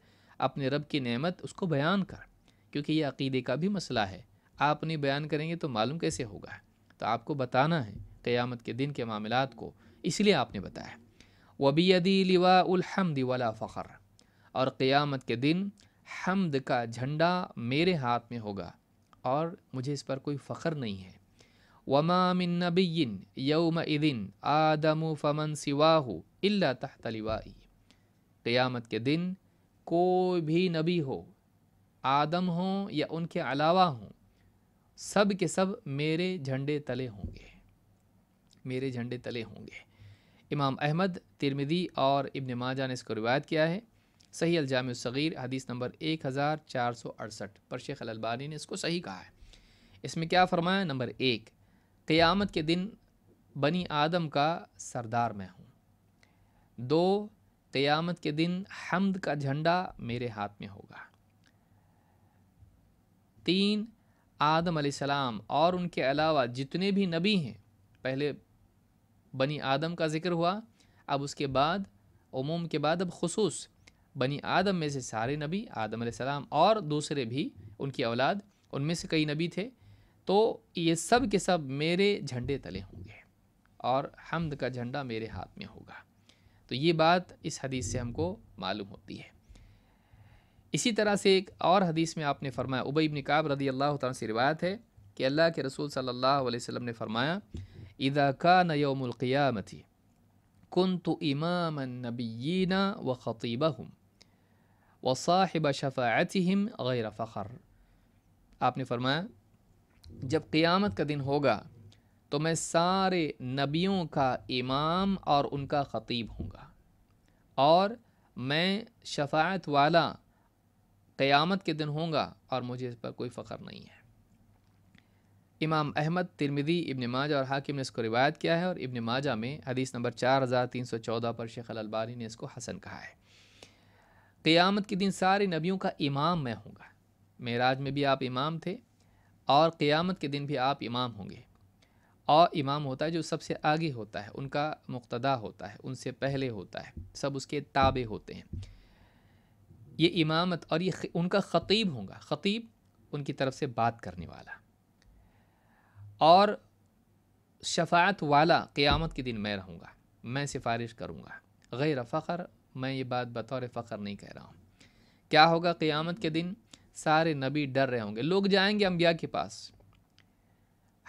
अपने रब की नमत उसको बयान कर क्योंकि ये अकीदे का भी मसला है आप नहीं बयान करेंगे तो मालूम कैसे होगा तो आपको बताना है क़यामत के दिन के मामला को इसलिए आपने बताया वबीदी उलहमद वाला फ़खर और क़यामत के दिन हमद का झंडा मेरे हाथ में होगा और मुझे इस पर कोई फ़ख्र नहीं है वमा मिन नबीन यौम फमन सिवाहु इल्ला तहत क़यामत के दिन कोई भी नबी हो आदम हो या उनके अलावा हों सब के सब मेरे झंडे तले होंगे मेरे झंडे तले होंगे इमाम अहमद तिरमिदी और इब्न माजा ने इसको रिवायत किया है सही अलजाम सग़ीर हदीस नंबर एक हज़ार चार सौ अड़सठ पर शेख अलबानी ने इसको सही कहा है इसमें क्या फ़रमाया नंबर एक क़ियामत के दिन बनी आदम का सरदार मैं हूँ दो क़ियामत के दिन हमद का झंडा मेरे हाथ में होगा तीन आदम सलाम और उनके अलावा जितने भी नबी हैं पहले बनी आदम का ज़िक्र हुआ अब उसके बाद उमूम के बाद अब खसूस बनी आदम में से सारे नबी आदम सलाम और दूसरे भी उनकी औलाद उनमें से कई नबी थे तो ये सब के सब मेरे झंडे तले होंगे और हमद का झंडा मेरे हाथ में होगा तो ये बात इस हदीस से हमको मालूम होती है इसी तरह से एक और हदीस में आपने फरमाया उबई इबन काब रदी अल्लाह तन से रिवायत है कि अल्लाह के रसूल सल्लल्लाहु अलैहि वसल्लम ने फरमाया इदा का नयोमलक़ियामती कन तो इमाम नबीना व ख़तीबा हम व साहिब शफ़ात गैर फ़खर आपने फरमाया जब क़ियामत का दिन होगा तो मैं सारे नबियों का इमाम और उनका ख़तीब होंगे और मैं शफायत वाला क़यामत के दिन होंगे और मुझे इस पर कोई फ़ख्र नहीं है इमाम अहमद तिरमिदी इब्न माजा और हाकिम ने इसको रिवायत किया है और इब्न माजा में हदीस नंबर चार हज़ार तीन सौ चौदह पर शेख अलबानी ने इसको हसन कहा है क़यामत के दिन सारे नबियों का इमाम मैं हूँगा मेराज में भी आप इमाम थे और क़ियामत के दिन भी आप इमाम होंगे और इमाम होता है जो सबसे आगे होता है उनका मुक्तदा होता है उनसे पहले होता है सब उसके ताबे होते हैं ये इमामत और ये उनका ख़तीब होगा ख़तीब उनकी तरफ से बात करने वाला और शफात वाला क़ियामत के दिन मैं रहूँगा मैं सिफारिश करूँगा गैर फ़खर मैं ये बात बतौर फ़खर नहीं कह रहा हूँ क्या होगा क़ियामत के दिन सारे नबी डर रहे होंगे लोग जाएंगे अम्बिया के पास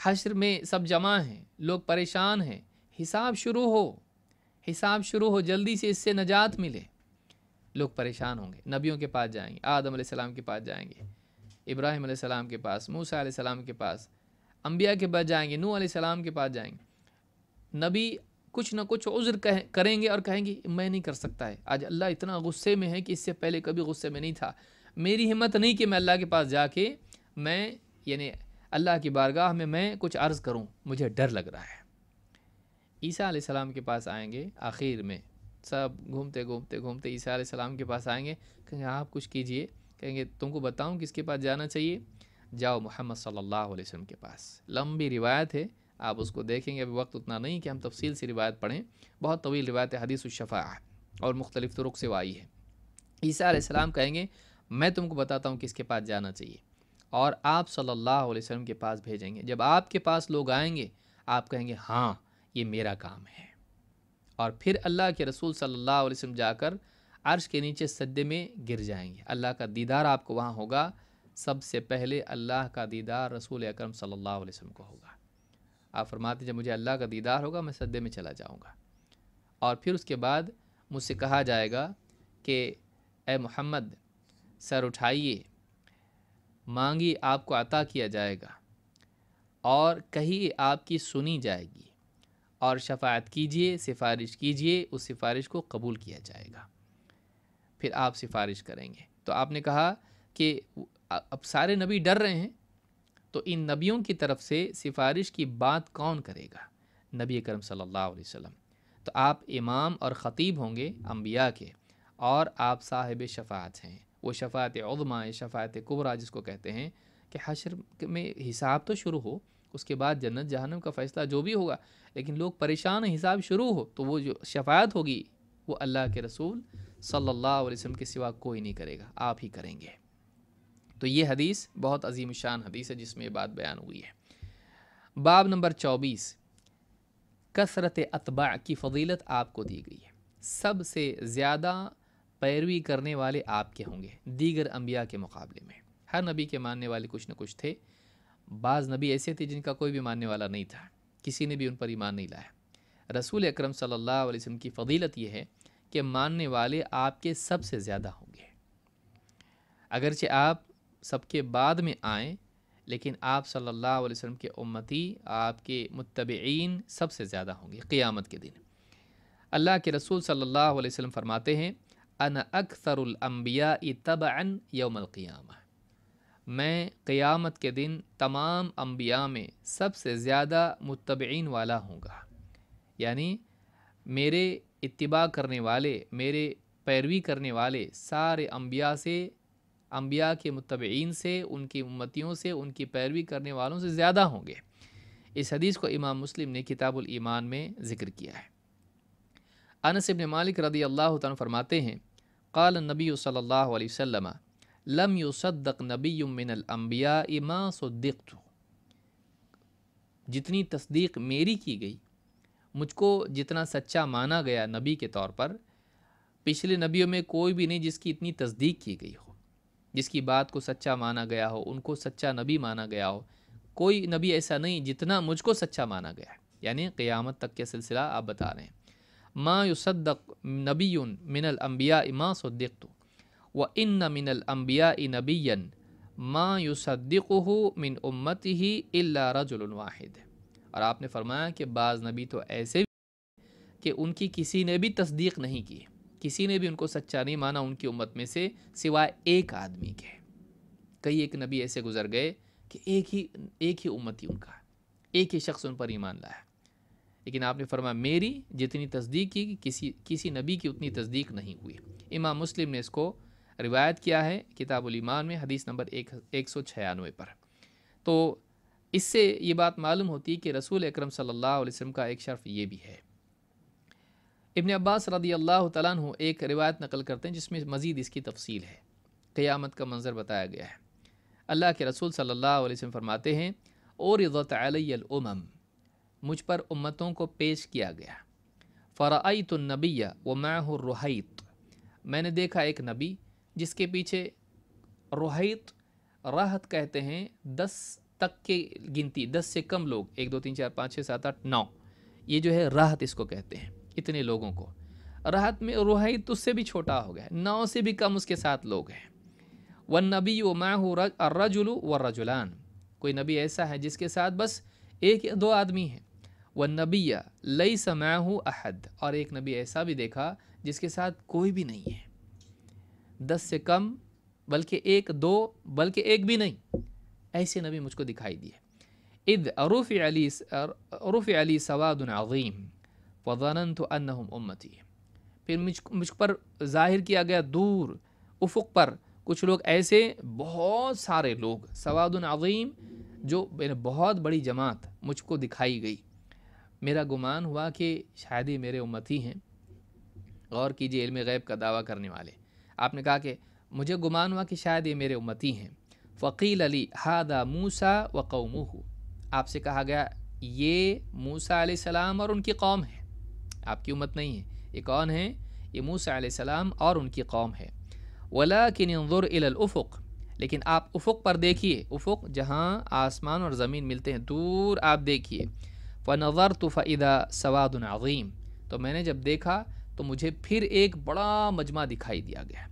हश्र में सब जमा हैं लोग परेशान हैं हिसाब शुरू हो हिसाब शुरू हो जल्दी से इससे नजात मिले लोग परेशान होंगे नबियों के पास जाएंगे आदम सलाम के पास जाएंगे इब्राहिम सलाम के पास मूसा सलाम के पास अम्बिया के पास जाएंगे नू सलाम के पास जाएंगे नबी कुछ ना कुछ उज़्र कह करेंगे और कहेंगे मैं नहीं कर सकता है आज अल्लाह इतना गुस्से में है कि इससे पहले कभी गुस्से में नहीं था मेरी हिम्मत नहीं कि मैं अल्लाह के पास जाके मैं यानी अल्लाह की बारगाह में मैं कुछ अर्ज़ करूं मुझे डर लग रहा है ईसा सलाम के पास आएंगे आखिर में सब घूमते घूमते घूमते ईसा सलाम के पास आएंगे कहेंगे आप कुछ कीजिए कहेंगे तुमको बताऊं किसके पास जाना चाहिए जाओ मोहम्मद सल्लल्लाहु अलैहि वसल्लम के पास लंबी रिवायत है आप उसको देखेंगे अभी वक्त उतना नहीं कि हम तफसील से रिवायत पढ़ें बहुत तवील रिवायत हदीस शफ़ा और मुख्तलिफ़ तुरुक से वाई है ईसा सलाम कहेंगे मैं तुमको बताता हूँ किसके पास जाना चाहिए और आप सल्लल्लाहु अलैहि वसल्लम के पास भेजेंगे जब आपके पास लोग आएंगे आप कहेंगे हाँ ये मेरा काम है और फिर अल्लाह के रसूल सल्लल्लाहु अलैहि वसल्लम जाकर अर्श के नीचे सद्दे में गिर जाएंगे अल्लाह का दीदार आपको वहाँ होगा सबसे पहले अल्लाह का दीदार रसूल अकरम सल्लल्लाहु अलैहि वसल्लम को होगा आप फरमाते जब मुझे अल्लाह का दीदार होगा मैं सद्दे में चला जाऊँगा और फिर उसके बाद मुझसे कहा जाएगा कि ए मोहम्मद सर उठाइए मांगी आपको अता किया जाएगा और कही आपकी सुनी जाएगी और शफायत कीजिए सिफारिश कीजिए उस सिफारिश को कबूल किया जाएगा फिर आप सिफारिश करेंगे तो आपने कहा कि अब सारे नबी डर रहे हैं तो इन नबियों की तरफ से सिफारिश की बात कौन करेगा नबी करम सल्लल्लाहु अलैहि वसल्लम तो आप इमाम और ख़तीब होंगे अम्बिया के और आप साहिब शफात हैं वो शफ़ात उदमा शफ़ात कुबरा जिसको कहते हैं कि हशर में हिसाब तो शुरू हो उसके बाद जन्नत जहनम का फ़ैसला जो भी होगा लेकिन लोग परेशान हिसाब शुरू हो तो वो जो शफ़ात होगी वो अल्लाह के रसूल सल्लल्लाहु अलैहि वसल्लम के सिवा कोई नहीं करेगा आप ही करेंगे तो ये हदीस बहुत अजीम शान हदीस है जिसमें ये बात बयान हुई है बाब नंबर चौबीस कसरत अतबा की फजीलत आपको दी गई है सबसे ज़्यादा पैरवी करने वाले आपके होंगे दीगर अम्बिया के मुकाबले में हर नबी के मानने वाले कुछ न कुछ थे बाज़ नबी ऐसे थे जिनका कोई भी मानने वाला नहीं था किसी ने भी उन पर ईमान नहीं लाया रसूल अक्रम सल्लल्लाहु अलैहि की फ़दीलत यह है कि मानने वाले आपके सबसे ज़्यादा होंगे अगरचे आप सबके बाद में आएँ लेकिन आप सल्लल्लाहु अलैहि वसल्लम के उम्मती आपके मतबीन सबसे ज़्यादा होंगे क़ियामत के दिन अल्लाह के रसूल सल्लल्लाहु अलैहि वसल्लम फरमाते हैं अन अक्सरुल अम्बिया तबअन क़ियामा मैं क़ियामत के दिन तमाम अम्बिया में सबसे ज़्यादा मुतबीन वाला हूँगा यानी मेरे इतबा करने वाले मेरे पैरवी करने वाले सारे अम्बिया से अम्बिया के मुतबीन से उनकी उम्मतियों से उनकी पैरवी करने वालों से ज़्यादा होंगे इस हदीस को इमाम मुस्लिम ने किताबुल ईमान में ज़िक्र किया है अनसिबन मालिक रदी अल्लाह तन फरमाते हैं क़ाल नबी सल्ला वसम लम युसद्दक नबी मिनलम्बिया इमा सद्दीक़ जितनी तस्दीक मेरी की गई मुझको जितना सच्चा माना गया नबी के तौर पर पिछले नबियों में कोई भी नहीं जिसकी इतनी तस्दीक की गई हो जिसकी बात को सच्चा माना गया हो उनको सच्चा नबी माना गया हो कोई नबी ऐसा नहीं जितना मुझको सच्चा माना गया है यानी क़ियामत तक का सिलसिला आप बता रहे हैं माँ युसद्दक नबी मिनल अम्बिया माँ सद्दिक व इन मिनल अम्बिया नबीन माँ युसद्दिक मिन उम्मत ही इला रजुलवाद और आपने फरमाया कि बाज़ नबी तो ऐसे भी कि उनकी किसी ने भी तस्दीक नहीं की किसी ने भी उनको सच्चा नहीं माना उनकी उम्मत में से सिवाय एक आदमी के कई एक नबी ऐसे गुजर गए कि एक ही एक ही ही उनका एक ही शख्स उन पर ईमान लाया लेकिन आपने फरमाया मेरी जितनी तस्दीक की किसी किसी नबी की उतनी तस्दीक नहीं हुई इमाम मुस्लिम ने इसको रिवायत किया है ईमान में हदीस नंबर एक एक सौ छियानवे पर तो इससे ये बात मालूम होती है कि रसूल अक्रम सल्लल्लाहु अलैहि वसल्लम का एक शर्फ ये भी है इबन अब्बास रदी अल्लाह तु एक रिवायत नकल करते हैं जिसमें मज़ीद इसकी तफसील है क़यामत का मंज़र बताया गया है अल्लाह के रसूल सल्लल्लाहु अलैहि वसल्लम फरमाते हैं और इज़त अलम मुझ पर उम्मतों को पेश किया गया फ़राइत नबिया व रोहित मैंने देखा एक नबी जिसके पीछे रोहित राहत कहते हैं दस तक के गिनती दस से कम लोग एक दो तीन चार पाँच छः सात आठ नौ ये जो है राहत इसको कहते हैं इतने लोगों को राहत में रोहित उससे भी छोटा हो गया नौ से भी कम उसके साथ लोग हैं व नबी व हूँ रजुल व रजुलान कोई नबी ऐसा है जिसके साथ बस एक या दो आदमी हैं व नबिया लई समाहू अहद और एक नबी ऐसा भी देखा जिसके साथ कोई भी नहीं है दस से कम बल्कि एक दो बल्कि एक भी नहीं ऐसे नबी मुझको दिखाई दिए इद अरूफ़ अली अरूफ़ अली सवाद अज़ीम तो अनहम उम्मती फिर मुझ मुझ पर जाहिर किया गया दूर उफुक पर कुछ लोग ऐसे बहुत सारे लोग सवाद जो बहुत बड़ी जमात मुझको दिखाई गई मेरा गुमान हुआ कि शायद ही मेरे उम्मती हैं गौर कीजिए इल्म गैब का दावा करने वाले आपने कहा कि मुझे गुमान हुआ कि शायद ये मेरे उम्मती हैं फ़कील अली हादा मूसा व कौमूह आपसे कहा गया ये मूसा सलाम और उनकी कौम है आपकी उम्मत नहीं है ये कौन है ये मूसा सलाम और उनकी कौम है वला कि लेकिन आप उफ़ुक पर देखिए उफ़ुक जहाँ आसमान और ज़मीन मिलते हैं दूर आप देखिए व नज़र तो फ़ैदा सवादन तो मैंने जब देखा तो मुझे फिर एक बड़ा मजमा दिखाई दिया गया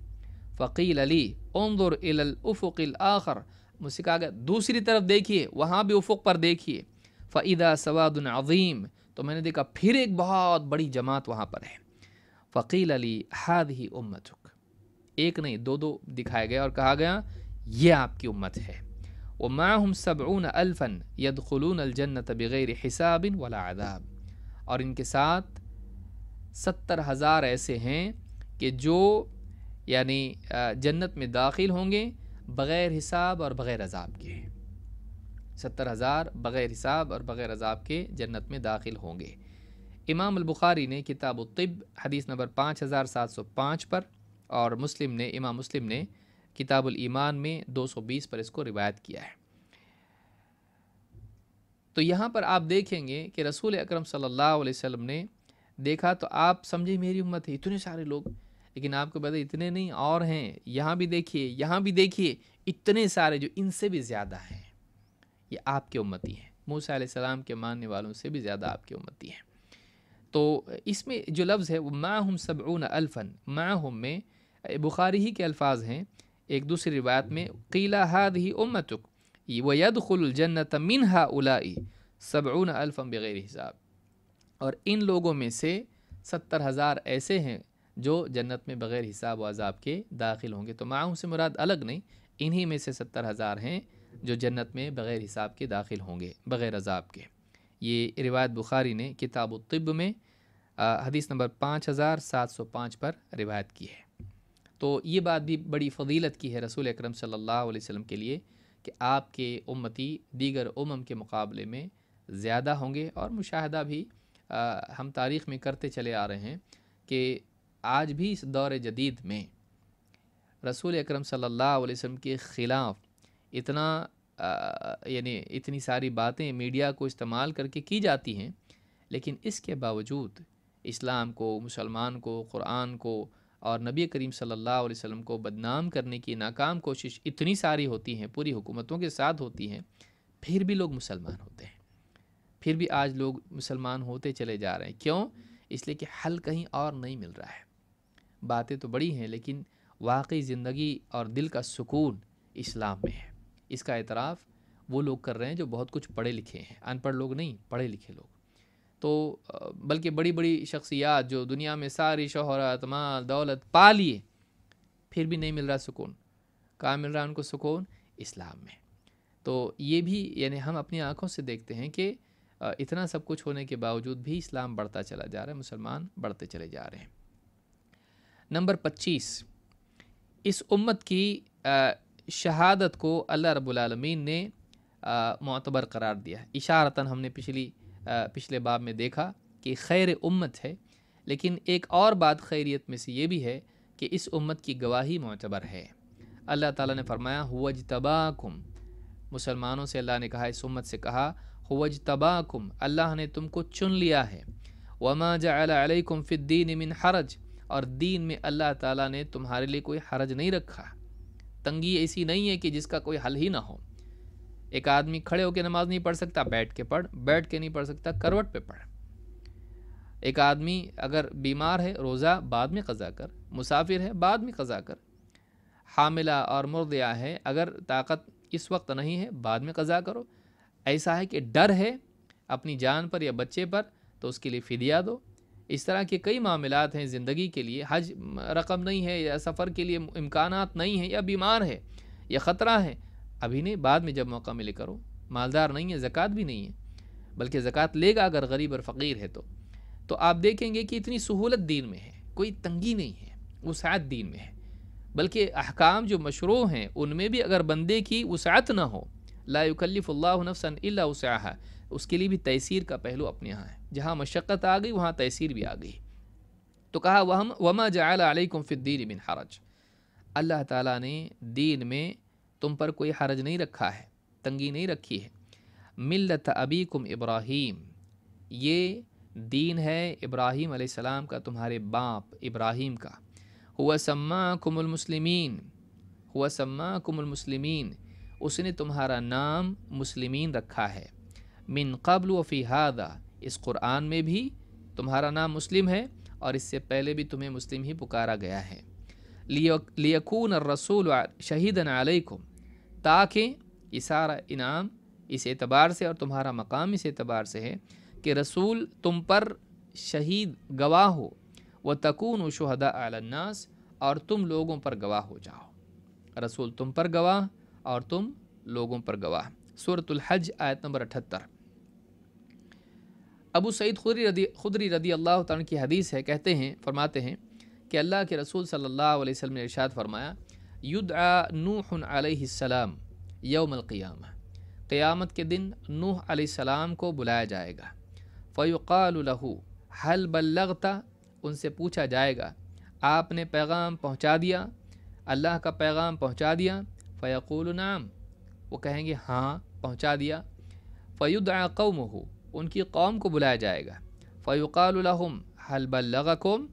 फ़कील अली ओमदुर उफ़ुक़िल आखर मुझसे कहा गया दूसरी तरफ देखिए वहाँ भी उफ़ुक पर देखिए फ़ैदा सवाद नज़ीम तो मैंने देखा फिर एक बहुत बड़ी जमात वहाँ पर है फ़कील अली हाद ही उम्मत एक नहीं दो दो दिखाया गया और कहा गया ये आपकी उम्मत है व माहम सबून अल्फ़न यदखलून अलजन्नत बग़ैर हिसाबिन वला अदाब और इनके साथ सत्तर हज़ार ऐसे हैं कि जो यानी जन्नत में दाखिल होंगे बग़ैर हिसाब और बग़ैर अजाब के सत्तर हज़ार बग़ैर हिसाब और बग़ैर अजाब के जन्नत में दाखिल होंगे इमाम बुखारी ने किताब तिब हदीस नंबर पाँच हज़ार सात सौ पाँच पर और मुस्लिम ने इमाम मुस्लिम ने किताबुल ईमान में 220 पर इसको रिवायत किया है तो यहाँ पर आप देखेंगे कि रसूल अकरम सल्लल्लाहु अलैहि वसल्लम ने देखा तो आप समझे मेरी उम्मत है इतने सारे लोग लेकिन आपको पता इतने नहीं और हैं यहाँ भी देखिए यहाँ भी देखिए इतने सारे जो इनसे भी ज़्यादा हैं ये आपके उम्मती हैं मूसा सलाम के मानने वालों से भी ज़्यादा आपके उम्मती हैं तो इसमें जो लफ्ज़ है वो माँ हम सब अल्फ़न माँ हम में बुखारी ही के अल्फाज हैं एक दूसरी रिवायत में कीला हाद ही उमतुक वयदखुलजन्नत मिन हा उलाई सबून अल्फ़म बग़ैर हिसाब और इन लोगों में से सत्तर हज़ार ऐसे हैं जो जन्नत में बग़ैर हिसाब व अजाब के दाखिल होंगे तो माहू से मुराद अलग नहीं इन्हीं में से सत्तर हज़ार हैं जो जन्नत में बग़ैर हिसाब के दाखिल होंगे बग़ैर अजाब के ये रिवायत बुखारी ने किताब तिब में हदीस नंबर पाँच हज़ार सात सौ पाँच पर रिवायत की है तो ये बात भी बड़ी फजीलत की है रसूल अक्रम सल्ला वसम के लिए कि आपके उम्मती दीगर उमम के मुकाबले में ज़्यादा होंगे और मुशाहदा भी आ, हम तारीख़ में करते चले आ रहे हैं कि आज भी इस दौर जदीद में रसूल अक्रम सल्लल्लाहु अलैहि वसल्लम के ख़िलाफ़ इतना यानी इतनी सारी बातें मीडिया को इस्तेमाल करके की जाती हैं लेकिन इसके बावजूद इस्लाम को मुसलमान को क़ुरान को और नबी करीम सल्लल्लाहु अलैहि वसल्लम को बदनाम करने की नाकाम कोशिश इतनी सारी होती हैं पूरी हुकूमतों के साथ होती हैं फिर भी लोग मुसलमान होते हैं फिर भी आज लोग मुसलमान होते चले जा रहे हैं क्यों इसलिए कि हल कहीं और नहीं मिल रहा है बातें तो बड़ी हैं लेकिन वाकई ज़िंदगी और दिल का सुकून इस्लाम में है इसका एतराफ़ वो लोग कर रहे हैं जो बहुत कुछ पढ़े लिखे हैं अनपढ़ लोग नहीं पढ़े लिखे लोग तो बल्कि बड़ी बड़ी शख्सियात जो दुनिया में सारी शहरत माल दौलत पा लिए फिर भी नहीं मिल रहा सुकून कहाँ मिल रहा उनको सुकून इस्लाम में तो ये भी यानी हम अपनी आँखों से देखते हैं कि इतना सब कुछ होने के बावजूद भी इस्लाम बढ़ता चला जा रहा है मुसलमान बढ़ते चले जा रहे हैं नंबर पच्चीस इस उम्मत की शहादत को अल्लाह रब्बुल रबालमीन ने मतबर करार दिया इशारतन इशारता हमने पिछली पिछले बाब में देखा कि खैर उम्मत है लेकिन एक और बात खैरियत में से ये भी है कि इस उम्मत की गवाही मोतबर है अल्लाह ताला ने फरमाया हुवज तबाकुम मुसलमानों से अल्लाह ने कहा इस उम्मत से कहा हुवज तबाकुम अल्लाह ने तुमको चुन लिया है वमा जलाकुम फ़िद्दीन मिन हरज और दीन में अल्लाह ताला ने तुम्हारे लिए कोई हरज नहीं रखा तंगी ऐसी नहीं है कि जिसका कोई हल ही ना हो एक आदमी खड़े होकर नमाज नहीं पढ़ सकता बैठ के पढ़ बैठ के नहीं पढ़ सकता करवट पे पढ़ एक आदमी अगर बीमार है रोज़ा बाद में कज़ा कर मुसाफिर है बाद में कज़ा कर हामिला और मुर्दिया है अगर ताकत इस वक्त नहीं है बाद में कज़ा करो ऐसा है कि डर है अपनी जान पर या बच्चे पर तो उसके लिए फ़िदिया दो इस तरह के कई मामलात हैं ज़िंदगी के लिए हज रकम नहीं है या सफ़र के लिए इम्कान नहीं है या बीमार है या ख़तरा है अभी नहीं बाद में जब मौका मिले करो मालदार नहीं है ज़क़़त भी नहीं है बल्कि ज़क़़त लेगा अगर गरीब और फ़कीर है तो तो आप देखेंगे कि इतनी सहूलत दीन में है कोई तंगी नहीं है वसात दीन में है बल्कि अहकाम जो मशरू हैं उनमें भी अगर बंदे की वसात ना हो लाकल्फ़ल्लाफ़सन वसाहा उसके लिए भी तैसीर का पहलू अपने यहाँ है जहाँ मशक्क़त आ गई वहाँ तैसीर भी आ गई तो कहा वम वमा जालकुम फ़िद्दीन बिन हरज अल्लाह ताली ने दीन में तुम पर कोई हरज नहीं रखा है तंगी नहीं रखी है मिलत अबी कुम इब्राहीम ये दीन है इब्राहीम आसमाम का तुम्हारे बाप इब्राहीम का हुआ सम्मा कुमुलमसलिमीन हुआ सम्मा कुमुलमसलिमीन उसने तुम्हारा नाम मुस्लिमीन रखा है मिन कबल वफ़ी हादा इस कुरान में भी तुम्हारा नाम मुस्लिम है और इससे पहले भी तुम्हें मुस्लिम ही पुकारा गया है लियकून रसूल शहीदन अलैकुम ताकि ये सारा इनाम इस एतबार से और तुम्हारा मकाम इस एतबार से है कि रसूल तुम पर शहीद गवाह हो व तकून शहदा अलन्नास और तुम लोगों पर गवाह हो जाओ रसूल तुम पर गवाह और तुम लोगों पर गवाह हज आयत नंबर अठहत्तर अबू सईद खुदरी रदी खुदरी रदी अल्लाह की हदीस है कहते हैं फरमाते हैं कि अल्लाह के रसूल सल्लल्लाहु अलैहि वसल्लम ने इरशाद फरमाया युद नूहसम यौमक़ियाम क़ियामत के दिन नूह सलाम को बुलाया जाएगा लहू हल बल्लगता उनसे पूछा जाएगा आपने पैगाम पहुँचा दिया अल्लाह का पैगाम पहुँचा दिया फ़यकूल नाम वो कहेंगे हाँ पहुँचा दिया फ़युद कौम हो उनकी कौम को बुलाया जाएगा फ़युक़ालहम हल बल्लगकुम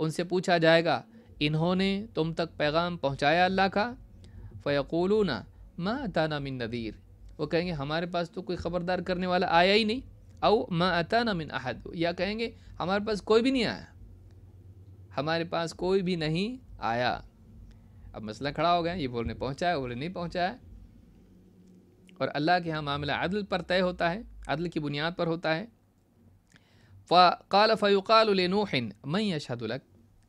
उनसे पूछा जाएगा इन्होंने तुम तक पैगाम पहुँचाया अल्लाह का फ़यकूलूना माँ अताना मिन नदीर वो कहेंगे हमारे पास तो कोई ख़बरदार करने वाला आया ही नहीं औ माँ अताना मिन अहद या कहेंगे हमारे पास कोई भी नहीं आया हमारे पास कोई भी नहीं आया अब मसला खड़ा हो गया ये बोलने पहुँचा है बोले नहीं पहुँचा है और अल्लाह के यहाँ मामला अदल पर तय होता है अदल की बुनियाद पर होता है फ़ाल फ़युकालनूहिन मई अशदुलक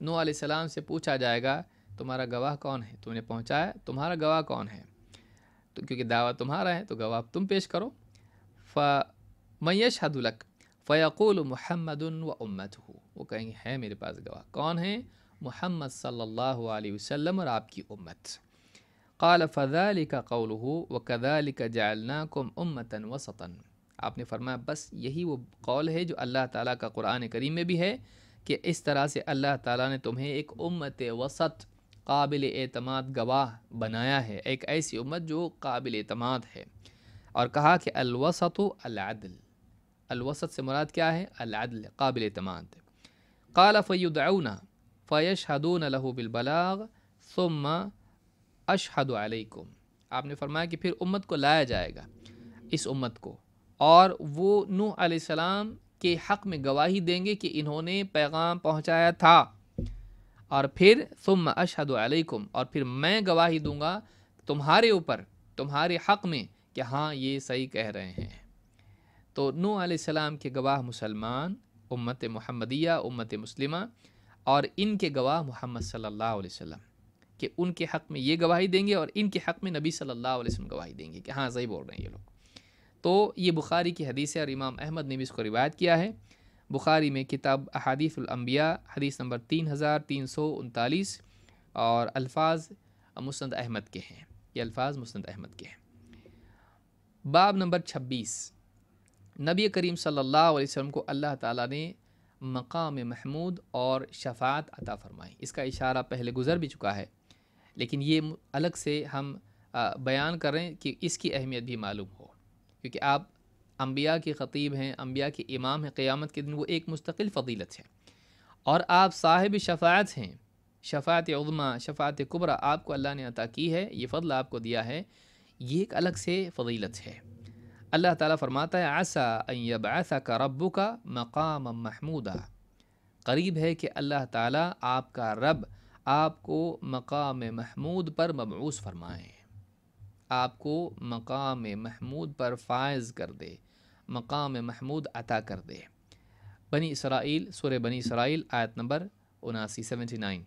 नू आसम से पूछा जाएगा तुम्हारा गवाह कौन है तुमने पहुँचाया तुम्हारा गवाह कौन है तो क्योंकि दावा तुम्हारा है तो गवाह तुम पेश करो फ मैश हदुलक फ़ैक़ुल महमद व उम्मत हो वो कहेंगे है मेरे पास गवाह कौन है मोहम्मद सल्ला वसम और आपकी उम्मत काल फ़ाल का कौल हो व कदाल का जालना कम उम्मतन व सतन आपने फरमाया बस यही वो कौल है जो अल्लाह ताली का क़ुरान करीम में भी है कि इस तरह से अल्लाह ताला ने तुम्हें एक उम्मत वसत काबिल एतमाद गवाह बनाया है एक ऐसी उम्मत जो काबिल अतमाद है और कहा कि अलवसत अलादल अलवसत से मुराद क्या है अलादल काबिल एतमाद काला फ़युदाउना फ़यश हदून लहबिलबलाग सुम अशहद अलैकुम आपने फरमाया कि फिर उम्मत को लाया जाएगा इस उम्मत को और वो नूह सलाम के हक़ में गवाही देंगे कि इन्होंने पैगाम पहुँचाया था और फिर सुम अशद अलैकुम और फिर मैं गवाही दूंगा तुम्हारे ऊपर तुम्हारे हक़ में कि हाँ ये सही कह रहे हैं तो नू आसम के गवाह मुसलमान उम्मत महमदिया उम्मत मुस्लिम और इनके गवाह मोहम्मद सल्ला वम कि उनके हक़ में ये गवाही देंगे और इनके हक़ में नबी सल्ला वसम गवाही देंगे कि हाँ सही बोल रहे हैं ये लोग तो ये बुखारी की हदीस है और इमाम अहमद ने भी इसको रिवायत किया है बुखारी में किताब अहादीफ़ुलम्बिया हदीस नंबर तीन हज़ार तीन सौ उनतालीस और अल्फाज मुसंद अहमद के हैं ये अल्फाज मुसंद अहमद के हैं बाब नंबर छब्बीस नबी करीम सल्लल्लाहु अलैहि वसल्लम को अल्लाह ताला ने मकाम महमूद और शफात अता फ़रमाई इसका इशारा पहले गुज़र भी चुका है लेकिन ये अलग से हम बयान करें कि इसकी अहमियत भी मालूम हो क्योंकि आप अम्बिया के ख़तीब हैं अम्बिया के इमाम हैं क़्यामत के दिन वो एक मुस्तकिल फ़जीलत है और आप साहिब शफात हैं शफात उज़मा शफात कुबरा आपको अल्लाह ने अता की है ये फ़जल आपको दिया है ये एक अलग से फ़जीलत है अल्लाह ताला फरमाता है आसा ऐसा का रब का मकाम महमूदा करीब है कि अल्लाह ताला आपका रब आपको मकाम महमूद पर मबूस फरमाएँ आपको मकाम महमूद पर फायज़ कर दे मकाम महमूद अता कर दे बनी इसराइल सुर बनी इसराइल आयत नंबर उनासी सेवेंटी नाइन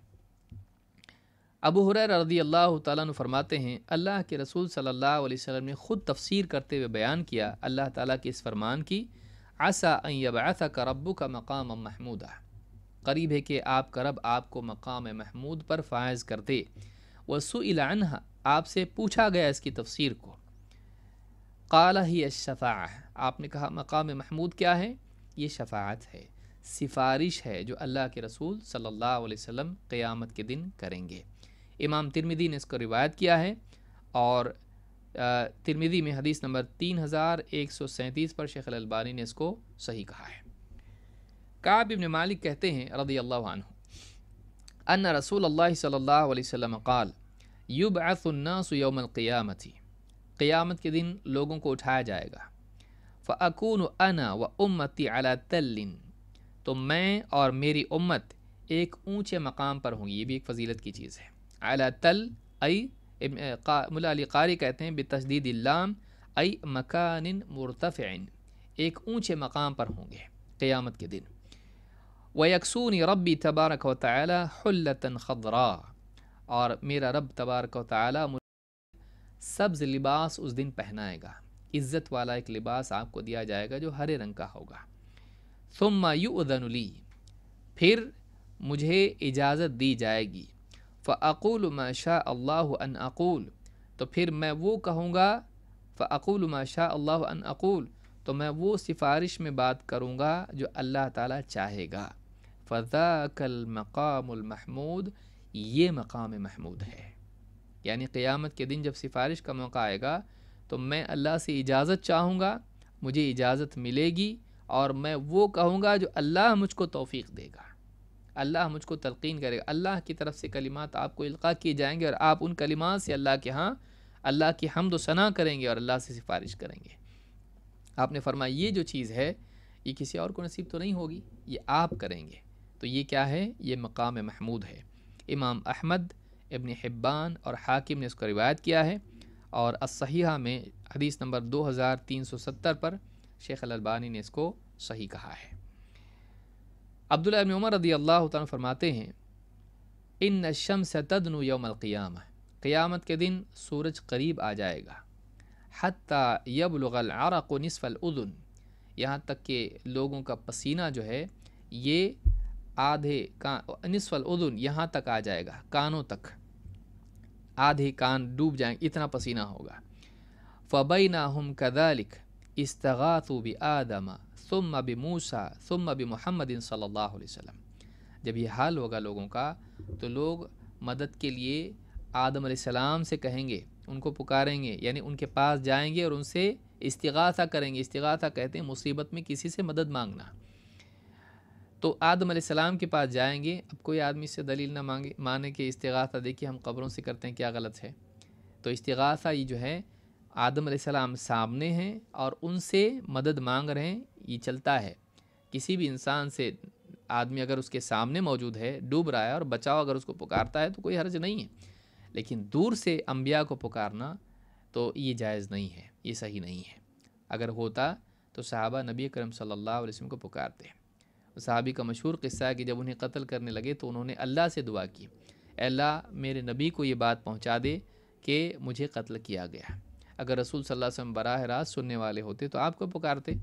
अबू हुरैर रदी अल्लाह तु फरमाते हैं अल्लाह के रसूल सल्लल्लाहु अलैहि वसल्लम ने ख़ुद तफसीर करते हुए बयान किया अल्लाह ताला के इस फरमान की आसा अबैसा का रब्बू का मकाम महमूदा करीब है कि आप करब आपको मकाम महमूद पर फायज़ कर दे वसुलहा आपसे पूछा गया इसकी तफसीर को काला ही अशफ़ा आपने कहा मकाम महमूद क्या है ये शफात है सिफारिश है जो अल्लाह के रसूल सल्लल्लाहु अलैहि वसल्लम क़यामत के दिन करेंगे इमाम तिरमिदी ने इसको रिवायत किया है और तिरमिदी में हदीस नंबर तीन हज़ार एक सौ सैंतीस पर शेख अलबानी ने इसको सही कहा है काब इब्न मालिक कहते हैं रदी अल्लाह अन रसूल अल्लाह सल्लल्लाहु अलैहि वसल्लम क़ाल युब आसन्नासमक़ियामती क़ियामत के दिन लोगों को उठाया जाएगा फ़ाकून अना व उम्मती अला तल्लिन तो मैं और मेरी उम्मत एक ऊंचे मकाम पर होंगी ये भी एक फजीलत की चीज़ है अला तल अई मुला कारी कहते हैं बतशदीद लाम अई मकान मुरतफ़ैन एक ऊंचे मकाम पर होंगे क़ियामत के दिन वयकसून रबी तबारक व तला हल्लतन ख़दरा और मेरा रब तबारक ताली मुझे सब्ज़ लिबास उस दिन पहनाएगा इज़्ज़त वाला एक लिबास आपको दिया जाएगा जो हरे रंग का होगा सुम्मा युदनुली फिर मुझे इजाज़त दी जाएगी फ़ाकूल माशा अल्लाह अन तो फिर मैं वो कहूँगा फ़ाकूल माशा अल्लाह अन तो मैं वो सिफारिश में बात करूँगा जो अल्लाह ताला चाहेगा फ़ाकल कल महमूद ये मकाम महमूद है यानी क़ियामत के दिन जब सिफारिश का मौका आएगा तो मैं अल्लाह से इजाज़त चाहूँगा मुझे इजाज़त मिलेगी और मैं वो कहूँगा जो अल्लाह मुझको तोफ़ी देगा अल्लाह मुझको तलकिन करेगा अल्लाह की तरफ से कलिमात आपको इल्क़ा किए जाएंगे और आप उन कलिमात से अल्लाह के यहाँ अल्लाह की हमद सना करेंगे और अल्लाह से सिफारिश करेंगे आपने फरमाया ये जो चीज़ है ये किसी और को नसीब तो नहीं होगी ये आप करेंगे तो ये क्या है ये मकाम महमूद है इमाम अहमद इबन हिब्बान और हाकिम ने इसको रिवायत किया है और असहीहा में हदीस नंबर 2370 पर शेख अलबानी ने इसको सही कहा है अब्दुल्ला उमर रदी अल्लाह तन फरमाते हैं इन शम सतदन यौमक़ियाम क़ियामत के दिन सूरज करीब आ जाएगा हती आरा को नसफ़ल उदन यहाँ तक के लोगों का पसीना जो है ये आधे कान निसफल उदुन यहाँ तक आ जाएगा कानों तक आधे कान डूब जाएंगे इतना पसीना होगा फ़बई ना हम कदालिक इस्तगातु भी आदमा सुम बि मूसा सुम बि मोहम्मदिन सल्ला वसम जब ये हाल होगा लोगों का तो लोग मदद के लिए आदम सलाम से कहेंगे उनको पुकारेंगे यानी उनके पास जाएंगे और उनसे इस्तिगासा करेंगे इस्तिगासा कहते हैं मुसीबत में किसी से मदद मांगना तो आदम सलाम के पास जाएंगे अब कोई आदमी से दलील ना मांगे माने कि इसतगा देखिए हम कब्रों से करते हैं क्या गलत है तो इस्तासा ये जो है आदम सलाम सामने हैं और उनसे मदद मांग रहे हैं ये चलता है किसी भी इंसान से आदमी अगर उसके सामने मौजूद है डूब रहा है और बचाव अगर उसको पुकारता है तो कोई हर्ज नहीं है लेकिन दूर से अम्बिया को पुकारना तो ये जायज़ नहीं है ये सही नहीं है अगर होता तो साहबा नबी करम सल्ला वसम को पुकारते हैं सहाबी का मशहूर किस्सा है कि जब उन्हें कत्ल करने लगे तो उन्होंने अल्लाह से दुआ की अल्लाह मेरे नबी को ये बात पहुँचा दे कि मुझे कत्ल किया गया अगर रसूल सल्ला अलैहि बराह रास्त सुनने वाले होते तो आपको पुकारते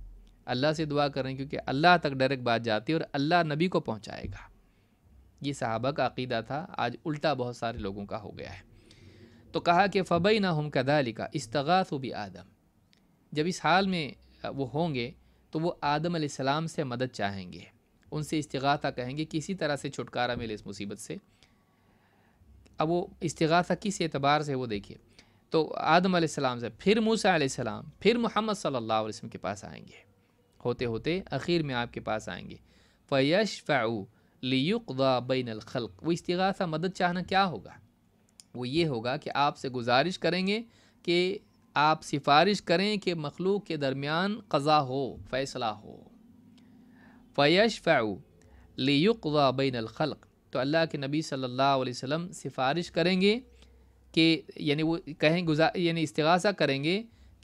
अल्लाह से दुआ करें क्योंकि अल्लाह तक डायरेक्ट बात जाती है और अल्लाह नबी को पहुँचाएगा ये सहाबा का अकीदा था आज उल्टा बहुत सारे लोगों का हो गया है तो कहा कि फ़बई ना हम कदालिका तो भी आदम जब इस हाल में वो होंगे तो वो आदम सलाम से मदद चाहेंगे उनसे इस्ताता कहेंगे किसी तरह से छुटकारा मिले इस मुसीबत से अब वो इस्ताता किस एतबार से वो देखिए तो आदम आसमाम से फिर मूसा आसमाम फिर मोहम्मद सल्ला वसम के पास आएँगे होते होते आखिर में आपके पास आएँगे फ़ैश फ़ाऊ लियुकदा बैन अलखल वो इस्ताता मदद चाहना क्या होगा वो ये होगा कि आपसे गुजारिश करेंगे कि आप सिफारिश करें कि मखलूक के दरमियान कज़ा हो फ़ैसला हो फ़यशफ़ाऊ लियुकवा बैन अलखल तो अल्लाह के नबी सल्लल्लाहु अलैहि वसल्लम सिफारिश करेंगे कि यानी वो कहें गुजार यानी इस्तासा करेंगे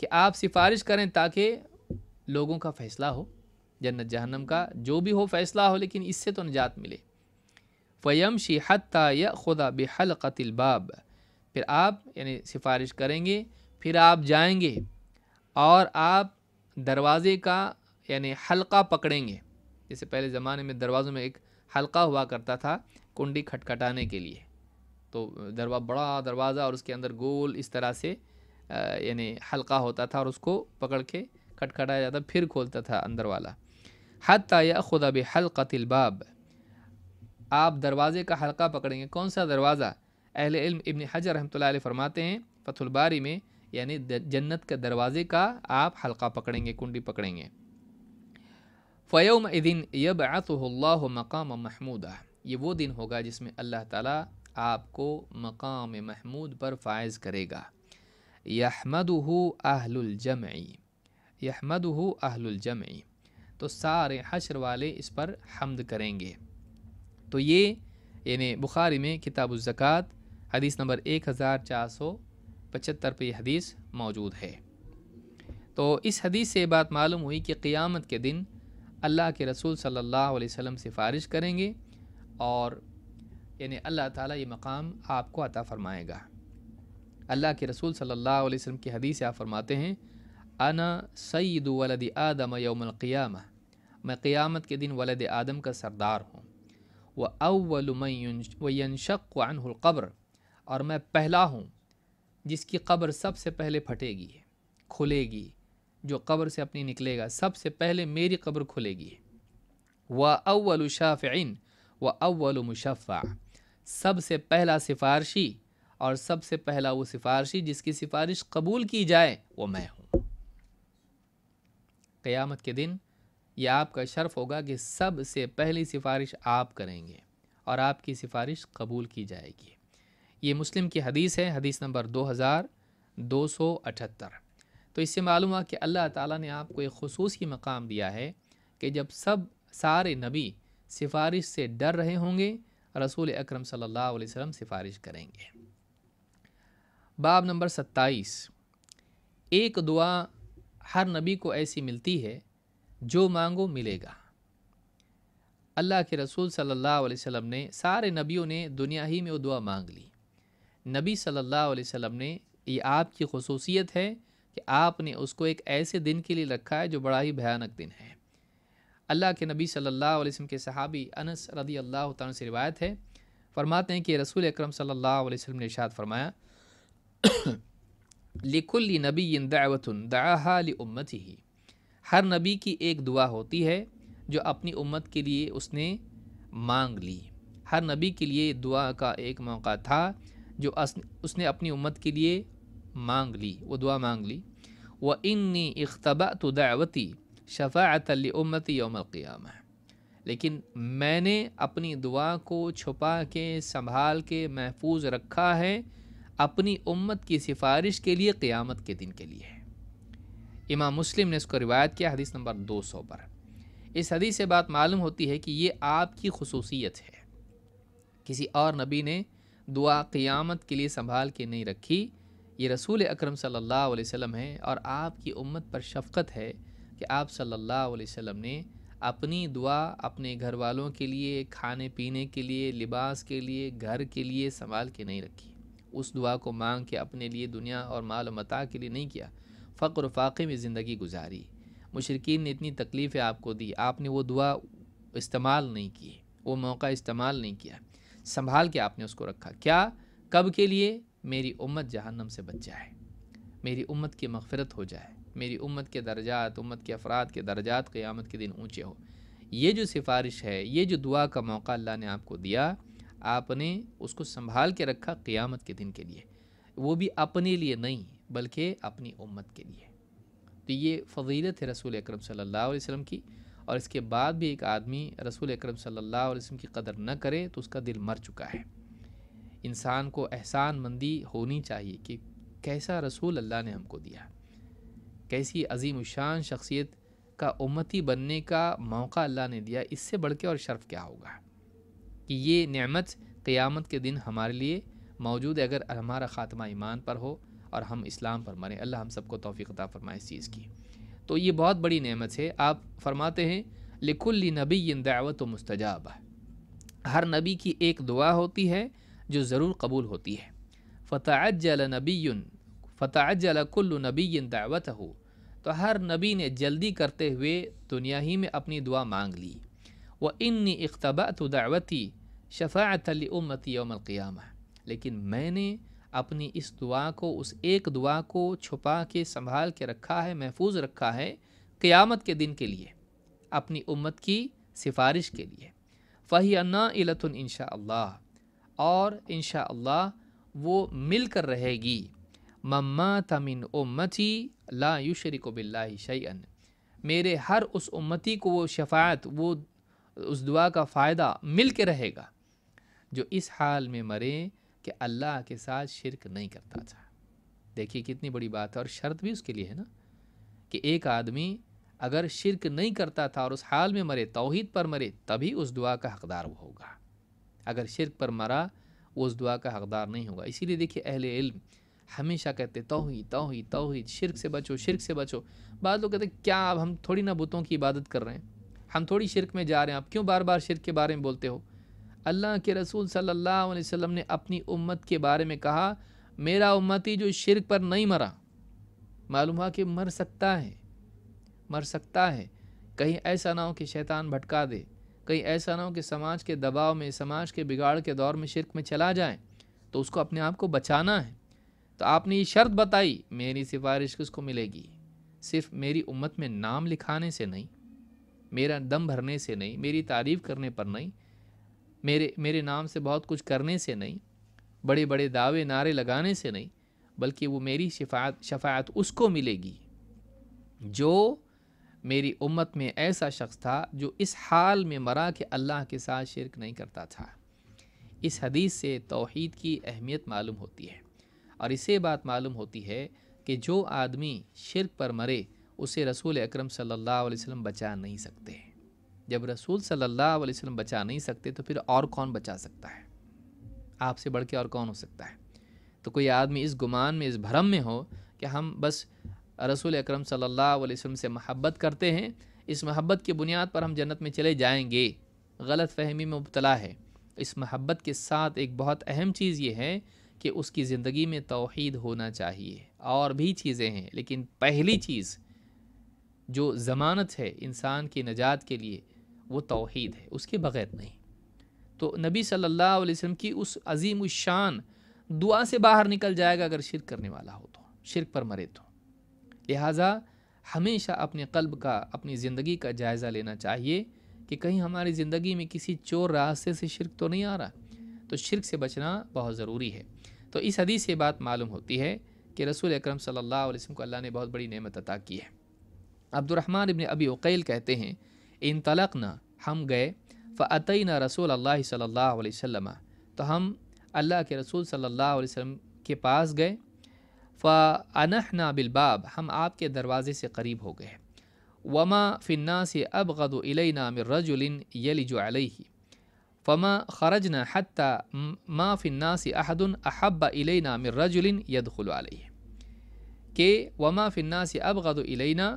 कि आप सिफारिश करें ताकि लोगों का फ़ैसला हो जन्नत जहन्नम का जो भी हो फ़ैसला हो लेकिन इससे तो निजात मिले फ़यम शी हत्ता या खुदा बेहल कतिलबाब फिर आप यानी सिफारिश करेंगे फिर आप जाएंगे और आप दरवाज़े का यानी हल्का पकड़ेंगे जैसे पहले ज़माने में दरवाज़ों में एक हल्का हुआ करता था कुंडी खटखटाने के लिए तो दरवा बड़ा दरवाज़ा और उसके अंदर गोल इस तरह से यानी हल्का होता था और उसको पकड़ के खटखटाया जाता फिर खोलता था अंदर वाला हद या खुदा भी हल्का तिलबाब आप दरवाज़े का हल्का पकड़ेंगे कौन सा दरवाज़ा अहल इल्म इबन हजर रहमत फरमाते हैं फतुलबारी में यानी जन्नत के दरवाज़े का आप हल्का पकड़ेंगे कुंडी पकड़ेंगे फ़योम दिन यब मकाम महमूदा ये वो दिन होगा जिसमें अल्लाह ताला आपको मकाम महमूद पर फायज़ करेगा यहमदहू अहलुलजमी यहमदहू अहलुलजमी तो सारे हशर वाले इस पर हमद करेंगे तो ये यानी बुखारी में किताब ज़क़़त हदीस नंबर एक हज़ार चार सौ पचहत्तर पर हदीस मौजूद है तो इस हदीस से बात मालूम हुई कि क़ियामत के दिन अल्लाह के रसूल सल्लल्लाहु अलैहि वसल्लम सिफारिश करेंगे और यानी अल्लाह ताला ये मकाम आपको अता फ़रमाएगा अल्लाह के रसूल सल्लल्लाहु अलैहि वसल्लम की हदीस आप फरमाते हैं अना सईद वलद आदम यौमक़ियाम मैं क़ियामत के दिन वलद आदम का सरदार हूँ व अवलमयन वनशक़्क़ब्र और मैं पहला हूँ जिसकी कब्र सबसे पहले फटेगी खुलेगी जो कब्र से अपनी निकलेगा सबसे पहले मेरी कब्र खुलेगी व अव्वल शाफ़िन व अव्वल मुशफ़ा सबसे पहला सिफारशी और सबसे पहला वो सिफारशी जिसकी सिफारिश कबूल की जाए वो मैं हूँ क़यामत के दिन यह आपका शर्फ होगा कि सबसे पहली सिफारिश आप करेंगे और आपकी सिफारिश कबूल की जाएगी ये मुस्लिम की हदीस है हदीस नंबर दो हज़ार दो सौ अठहत्तर तो इससे मालूम हुआ कि अल्लाह ताला ने आपको एक खसूसी मकाम दिया है कि जब सब सारे नबी सिफारिश से डर रहे होंगे रसूल अकरम सल्लल्लाहु अलैहि वसल्लम सिफारिश करेंगे बाब नंबर सत्ताईस एक दुआ हर नबी को ऐसी मिलती है जो मांगो मिलेगा अल्लाह के रसूल सल्लल्लाहु अलैहि वसल्लम ने सारे नबियों ने दुनिया ही में वो दुआ मांग ली नबी सल्लल्लाहु अलैहि वसल्लम ने ये आपकी खसूसियत है कि आपने उसको एक ऐसे दिन के लिए रखा है जो बड़ा ही भयानक दिन है अल्लाह के नबी सल्लल्लाहु अलैहि वसल्लम के सहाबी अनस रदी अल्लाह से रिवायत है फरमाते हैं कि रसूल अक्रम सल्लल्लाहु अलैहि वसल्लम ने इशाद फरमाया लिखुल नबी इन दावतन उम्मत ही हर नबी की एक दुआ होती है जो अपनी उम्मत के लिए उसने मांग ली हर नबी के लिए दुआ का एक मौका था जो उसने अपनी उम्मत के लिए मांग ली वो दुआ मांग ली व इन्नी इख्तबा तो दावती शफ़ात उम्मती यौमक़ियाम लेकिन मैंने अपनी दुआ को छुपा के संभाल के महफूज रखा है अपनी उम्मत की सिफारिश के लिए क़ियामत के दिन के लिए इमाम मुस्लिम ने इसको रिवायत किया हदीस नंबर दो सौ पर इस हदीस से बात मालूम होती है कि ये आपकी खसूसियत है किसी और नबी ने दुआ क़ियामत के लिए संभाल के नहीं रखी ये रसूल अक्रम सल्लल्लाहु है और आपकी उम्मत पर शफ़क़त है कि आप सल्ला वम ने अपनी दुआ अपने घर वालों के लिए खाने पीने के लिए लिबास के लिए घर के लिए संभाल के नहीं रखी उस दुआ को मांग के अपने लिए दुनिया और माल मता के लिए नहीं किया फ़क्र फाक़े में ज़िंदगी गुजारी मुशरकिन ने इतनी तकलीफ़ें आपको दी आपने वो दुआ इस्तेमाल नहीं की वो मौका इस्तेमाल नहीं किया संभाल के आपने उसको रखा क्या कब के लिए मेरी उम्मत जहन्नम से बच जाए मेरी उम्मत की मगफरत हो जाए मेरी उम्मत के दर्जात उम्मत के अफराद के दर्जात क़यामत के दिन ऊँचे हो ये जो सिफारिश है ये जो दुआ का मौका अल्लाह ने आपको दिया आपने उसको संभाल के रखा क़ियामत के दिन के लिए वो भी अपने लिए नहीं बल्कि अपनी उम्मत के लिए तो ये फजीलत है रसूल अकरम सल्लल्लाहु अलैहि वसल्लम की और इसके बाद भी एक आदमी रसूल अकरम सल्लल्लाहु अलैहि वसल्लम की कदर न करे तो उसका दिल मर चुका है इंसान को एहसान मंदी होनी चाहिए कि कैसा रसूल अल्लाह ने हमको दिया कैसी अजीम शान शख्सियत का उम्मती बनने का मौका अल्लाह ने दिया इससे बढ़ के और शर्फ क्या होगा कि ये नमत क़यामत के दिन हमारे लिए मौजूद है अगर हमारा ख़ात्मा ईमान पर हो और हम इस्लाम पर मरें अल्लाह हम सबको तोफ़ीक़ा फ़रमाए इस चीज़ की तो ये बहुत बड़ी नमत है आप फरमाते हैं लिखुल नबी दावत मुस्तजाब हर नबी की एक दुआ होती है जो ज़रूर कबूल होती है फ़तःजल नबी फ़तःजल कुल्ल नबी दावत हो तो हर नबी ने जल्दी करते हुए दुनिया ही में अपनी दुआ मांग ली व इन्नी इकतबात दावती शफ़ात उम्मती यौमक़ियाम लेकिन मैंने अपनी इस दुआ को उस एक दुआ को छुपा के संभाल के रखा है महफूज रखा है क़ियामत के दिन के लिए अपनी उम्मत की सिफारिश के लिए फ़ही अन्ना इलतुन इनशा अल्लाह और इन वो मिल कर रहेगी मम्मा तमिन उम्मती ला युशरिक बिल्ला शैन मेरे हर उस उम्मती को वो शफात वो उस दुआ का फ़ायदा मिल के रहेगा जो इस हाल में मरे कि अल्लाह के साथ शिरक नहीं करता था देखिए कितनी बड़ी बात है और शर्त भी उसके लिए है ना कि एक आदमी अगर शिरक नहीं करता था और उस हाल में मरे तोहद पर मरे तभी उस दुआ का हकदार वो होगा अगर शिरक पर मरा उस दुआ का हकदार नहीं होगा इसीलिए देखिए अहल इल्म हमेशा कहते तोहही तोहही तोहही शिरक से बचो शिरक से बचो बाद लोग कहते क्या अब हम थोड़ी ना बुतों की इबादत कर रहे हैं हम थोड़ी शिरक में जा रहे हैं आप क्यों बार बार शिरक के बारे में बोलते हो अल्लाह के रसूल सल्लल्लाहु अलैहि वसल्लम ने अपनी उम्मत के बारे में कहा मेरा उम्मती जो शिरक पर नहीं मरा मालूम हुआ कि मर सकता है मर सकता है कहीं ऐसा ना हो कि शैतान भटका दे कहीं ऐसा ना हो कि समाज के दबाव में समाज के बिगाड़ के दौर में शिरक में चला जाए तो उसको अपने आप को बचाना है तो आपने ये शर्त बताई मेरी सिफारिश किसको मिलेगी सिर्फ मेरी उम्मत में नाम लिखाने से नहीं मेरा दम भरने से नहीं मेरी तारीफ़ करने पर नहीं मेरे मेरे नाम से बहुत कुछ करने से नहीं बड़े बड़े दावे नारे लगाने से नहीं बल्कि वो मेरी शफात शफात उसको मिलेगी जो मेरी उम्मत में ऐसा शख्स था जो इस हाल में मरा कि अल्लाह के साथ शिरक नहीं करता था इस हदीस से तोहद की अहमियत मालूम होती है और इसे बात मालूम होती है कि जो आदमी शिरक पर मरे उसे रसूल अकरम सल्लल्लाहु अलैहि वसल्लम बचा नहीं सकते जब रसूल सल्लल्लाहु अलैहि वसल्लम बचा नहीं सकते तो फिर और कौन बचा सकता है आपसे बढ़ के और कौन हो सकता है तो कोई आदमी इस गुमान में इस भ्रम में हो कि हम बस रसूल अकरम सल्लल्लाहु अलैहि वसल्लम से महब्बत करते हैं इस महब्बत की बुनियाद पर हम जन्नत में चले जाएँगे गलत फहमी में मुबतला है इस महब्बत के साथ एक बहुत अहम चीज़ ये है कि उसकी ज़िंदगी में तोहद होना चाहिए और भी चीज़ें हैं लेकिन पहली चीज़ जो ज़मानत है इंसान की नजात के लिए वो तोहद है उसके बग़ैर नहीं तो नबी सल्लल्लाहु अलैहि वसल्लम की उस अजीम शान दुआ से बाहर निकल जाएगा अगर शिरक करने वाला हो तो शिरक पर मरे तो लिहाजा हमेशा अपने कल्ब का अपनी ज़िंदगी का जायज़ा लेना चाहिए कि कहीं हमारी ज़िंदगी में किसी चोर रास्ते से शिरक तो नहीं आ रहा तो शिरक से बचना बहुत ज़रूरी है तो इस हदीस से बात मालूम होती है कि रसूल अक्रम सल्ला को अल्लाह ने बहुत बड़ी नेमत अता की है अब्दुलरहमान इबन अबी उकैल कहते हैं इन तलक़ना हम गए फ़तई न रसूल अल्लाह सल्ला वसम तो हम अल्लाह के रसूल सल्ला वसम के पास गए ना बिलबाब हम आपके दरवाज़े से करीब हो गए वमा फ़िन्ना से अब गदना मिर्रजुलिन यलिजो अलही फ़मा खरजना हती माँ फ़िन्ना से अहदन अहब इलना मिर्रजुलिन यदखुल के वमा फ़िन्ना से अब गदना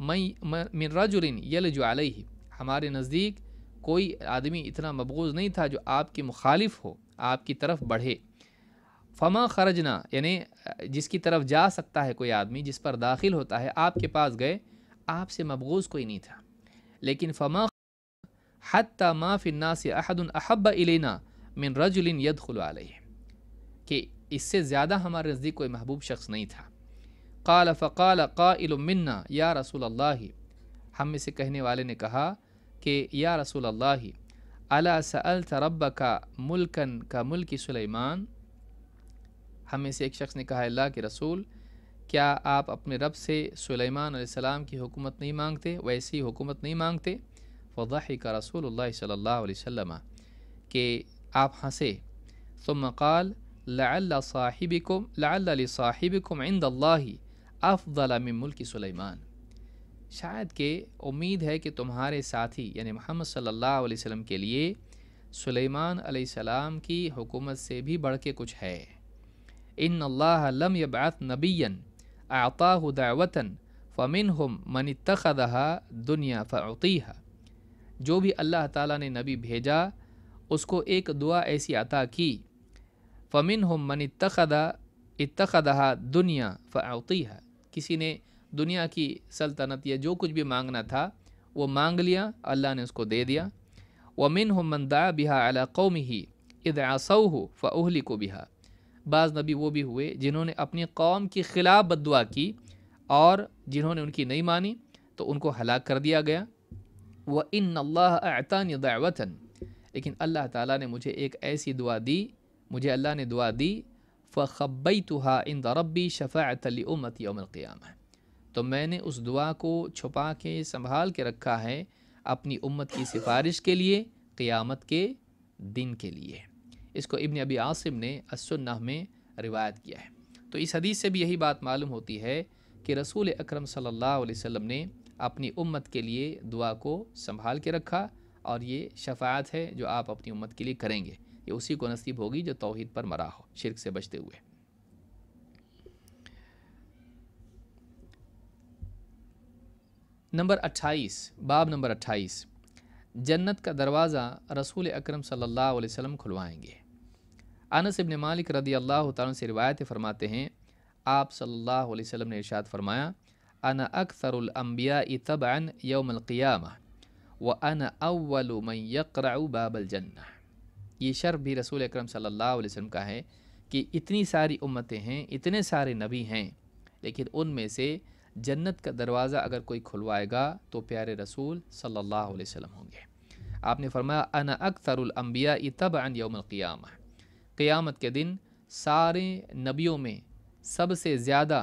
मई मिर्रजुलिन यलजो अलही हमारे नज़दीक कोई आदमी इतना मबगूज़ नहीं था जो आपके मुखालिफ हो आपकी तरफ बढ़े फमा खरजना यानी जिसकी तरफ जा सकता है कोई आदमी जिस पर दाखिल होता है आपके पास गए आपसे मबगूज़ कोई नहीं था लेकिन फमा हती माफ़िन्ना से अहदन अहब इलेना मिन रजुलिन यद खुल कि इससे ज़्यादा हमारे नज़दीक कोई महबूब शख्स नहीं था कल फ़ाल का मन्ना या रसूल अल्लाह हम में से कहने वाले ने कहा कि या रसूल अल्लाह अला सल तरब का मुल्कन का मुल्क सलेमान हमें से एक शख्स ने कहा अल्लाह के रसूल क्या आप अपने रब से सुलेमान सलाम की हुकूमत नहीं मांगते वैसी हुकूमत नहीं मांगते फ़ाही का रसूल सल्ला के आप हंसे तो मकाल ला साहिब कम ला साहिब कम इंदा अफ़ला मुल्क सुलेमान शायद के उम्मीद है कि तुम्हारे साथी यानी मोहम्मद सल्लल्लाहु अलैहि वसल्लम के लिए सुलेमान सलाम की हुकूमत से भी बढ़ के कुछ है इन अल्लाह लम यबात नबीन आताह दावतन फ़मिन हम मन तखदहा दुनिया फ़ीहा जो भी अल्लाह ताला ने नबी भेजा उसको एक दुआ ऐसी अता की फ़मिन हम मन तखदा इतखदहा दुनिया फ़ीहा किसी ने दुनिया की सल्तनत या जो कुछ भी मांगना था वो मांग लिया अल्लाह ने उसको दे दिया वमिन हम मंदा बिहा अला कौम ही इद आसऊ हो फ़हली को बिहा बाज़ नबी वो भी हुए जिन्होंने अपनी कौम के ख़िलाफ़ दुआ की और जिन्होंने उनकी नहीं मानी तो उनको हलाक कर दिया गया व इन अल्लाह दावतन लेकिन अल्लाह ताला ने मुझे एक ऐसी दुआ दी मुझे अल्लाह ने दुआ दी फ़बई हा इन दरबी शफ़ातली उमत तो मैंने उस दुआ को छुपा के संभाल के रखा है अपनी उम्मत की सिफारिश के लिए क़ियामत के दिन के लिए इसको इब्न अबी आसिम ने असन्ना में रिवायत किया है तो इस हदीस से भी यही बात मालूम होती है कि रसूल अकरम सल्लल्लाहु अलैहि वसल्लम ने अपनी उम्मत के लिए दुआ को संभाल के रखा और ये शफायत है जो आप अपनी उम्मत के लिए करेंगे ये उसी को नसीब होगी जो तोहद पर मरा हो शिरक से बचते हुए नंबर 28 बाब नंबर 28 जन्नत का दरवाज़ा रसूल अकरम सल्लल्लाहु अलैहि वसल्लम खुलवाएंगे अनस इबन मालिक रदी अल्लाह से रिवायत फरमाते हैं आप सल्लल्लाहु अलैहि वसल्लम ने इरशाद फरमाया अन अक्सरम्बिया तबान यौमक़ियाम व अन अव्वल मन जन्ना ये शर्फ भी रसूल अक्रम सल्लल्लाहु अलैहि वसल्लम का है कि इतनी सारी उम्मतें हैं इतने सारे नबी हैं लेकिन उनमें से जन्नत का दरवाज़ा अगर कोई खुलवाएगा तो प्यारे रसूल सल्लल्लाहु अलैहि वसल्लम होंगे आपने फरमाया अन अन तबान यौमक़ियाम क़यामत के दिन सारे नबियों में सबसे ज़्यादा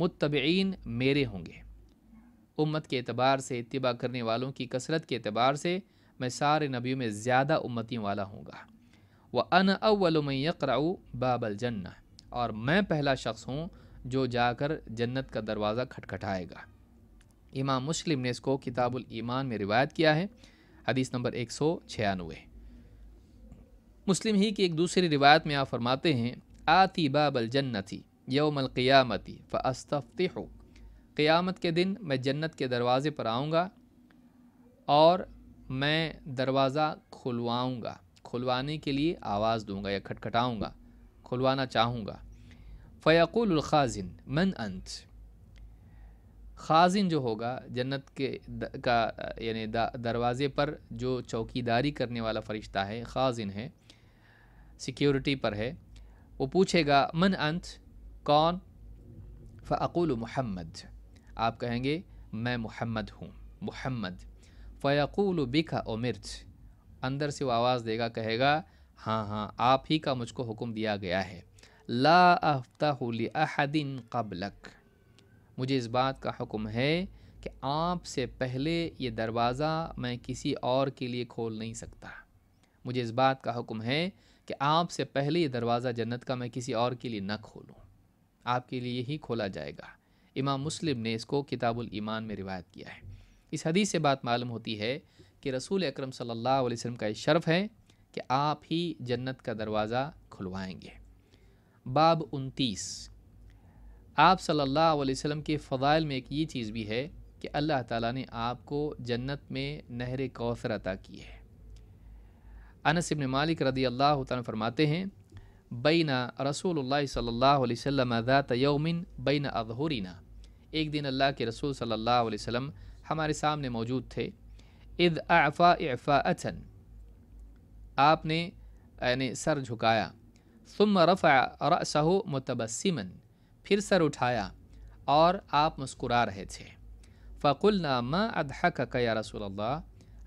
मुतबीन मेरे होंगे उम्मत के अतबार से इतबा करने वालों की कसरत के अतबार से मैं सारे नबियों में ज़्यादा उम्मतियों वाला होंगा व अन अवलम यकराऊ बाबल जन्ना और मैं पहला शख्स हूँ जो जाकर जन्नत का दरवाज़ा खटखटाएगा इमाम मुस्लिम ने इसको किताबुल ईमान में रिवायत किया है हदीस नंबर एक सौ छियानवे मुस्लिम ही की एक दूसरी रिवायत में आप फरमाते हैं आती बाबल जन्नती यौमलक़ियामती फ़स्तफ़्त हो क़ियामत के दिन मैं जन्नत के दरवाज़े पर आऊँगा और मैं दरवाज़ा खुलवाऊँगा खुलवाने के लिए आवाज़ दूँगा या खटखटाऊँगा खुलवाना चाहूँगा फ़याकुल ख़ाजिन मन अंत खाजिन जो होगा जन्नत के द, का यानी दरवाज़े पर जो चौकीदारी करने वाला फ़रिश्ता है खाजिन है सिक्योरिटी पर है वो पूछेगा मन अंत कौन फ़ाकुल मोहम्मद आप कहेंगे मैं मोहम्मद हूँ मोहम्मद फ़याकुल बिका मिर्च अंदर से वो आवाज़ देगा कहेगा हाँ हाँ आप ही का मुझको हुक्म दिया गया है ला अफ्ताहदिन कबलक मुझे इस बात का हुक्म है कि आपसे पहले ये दरवाज़ा मैं किसी और के लिए खोल नहीं सकता मुझे इस बात का हुक्म है कि आपसे पहले ये दरवाज़ा जन्नत का मैं किसी और के लिए न खोलूँ आपके लिए ही खोला जाएगा इमाम मुस्लिम ने इसको किताबुल ईमान में रिवायत किया है इस हदीस से बात मालूम होती है कि रसूल अकरम सल्लल्लाहु अलैहि वसल्लम का ये शर्फ़ है कि आप ही जन्नत का दरवाज़ा खुलवाएंगे बाब उनतीस आप सल्लल्लाहु अलैहि वसल्लम के फ़ज़ाइल में एक ये चीज़ भी है कि अल्लाह ताला ने आपको जन्नत में नहर कौसर अता की है अनस मालिक रदी अल्लाह तन फरमाते हैं बैना रसूल सल्ला वसम ज़ात यौमिन बैन अधहरीना एक दिन अल्लाह के रसूल सल्ला वसम हमारे सामने मौजूद थे इद आफ़ा आफ़ा अचन आपने यानी सर झुकाया सुम रफ़ा रसहो मतबसमन फिर सर उठाया और आप मुस्कुरा रहे थे फ़कुल नामा अदहक या रसूल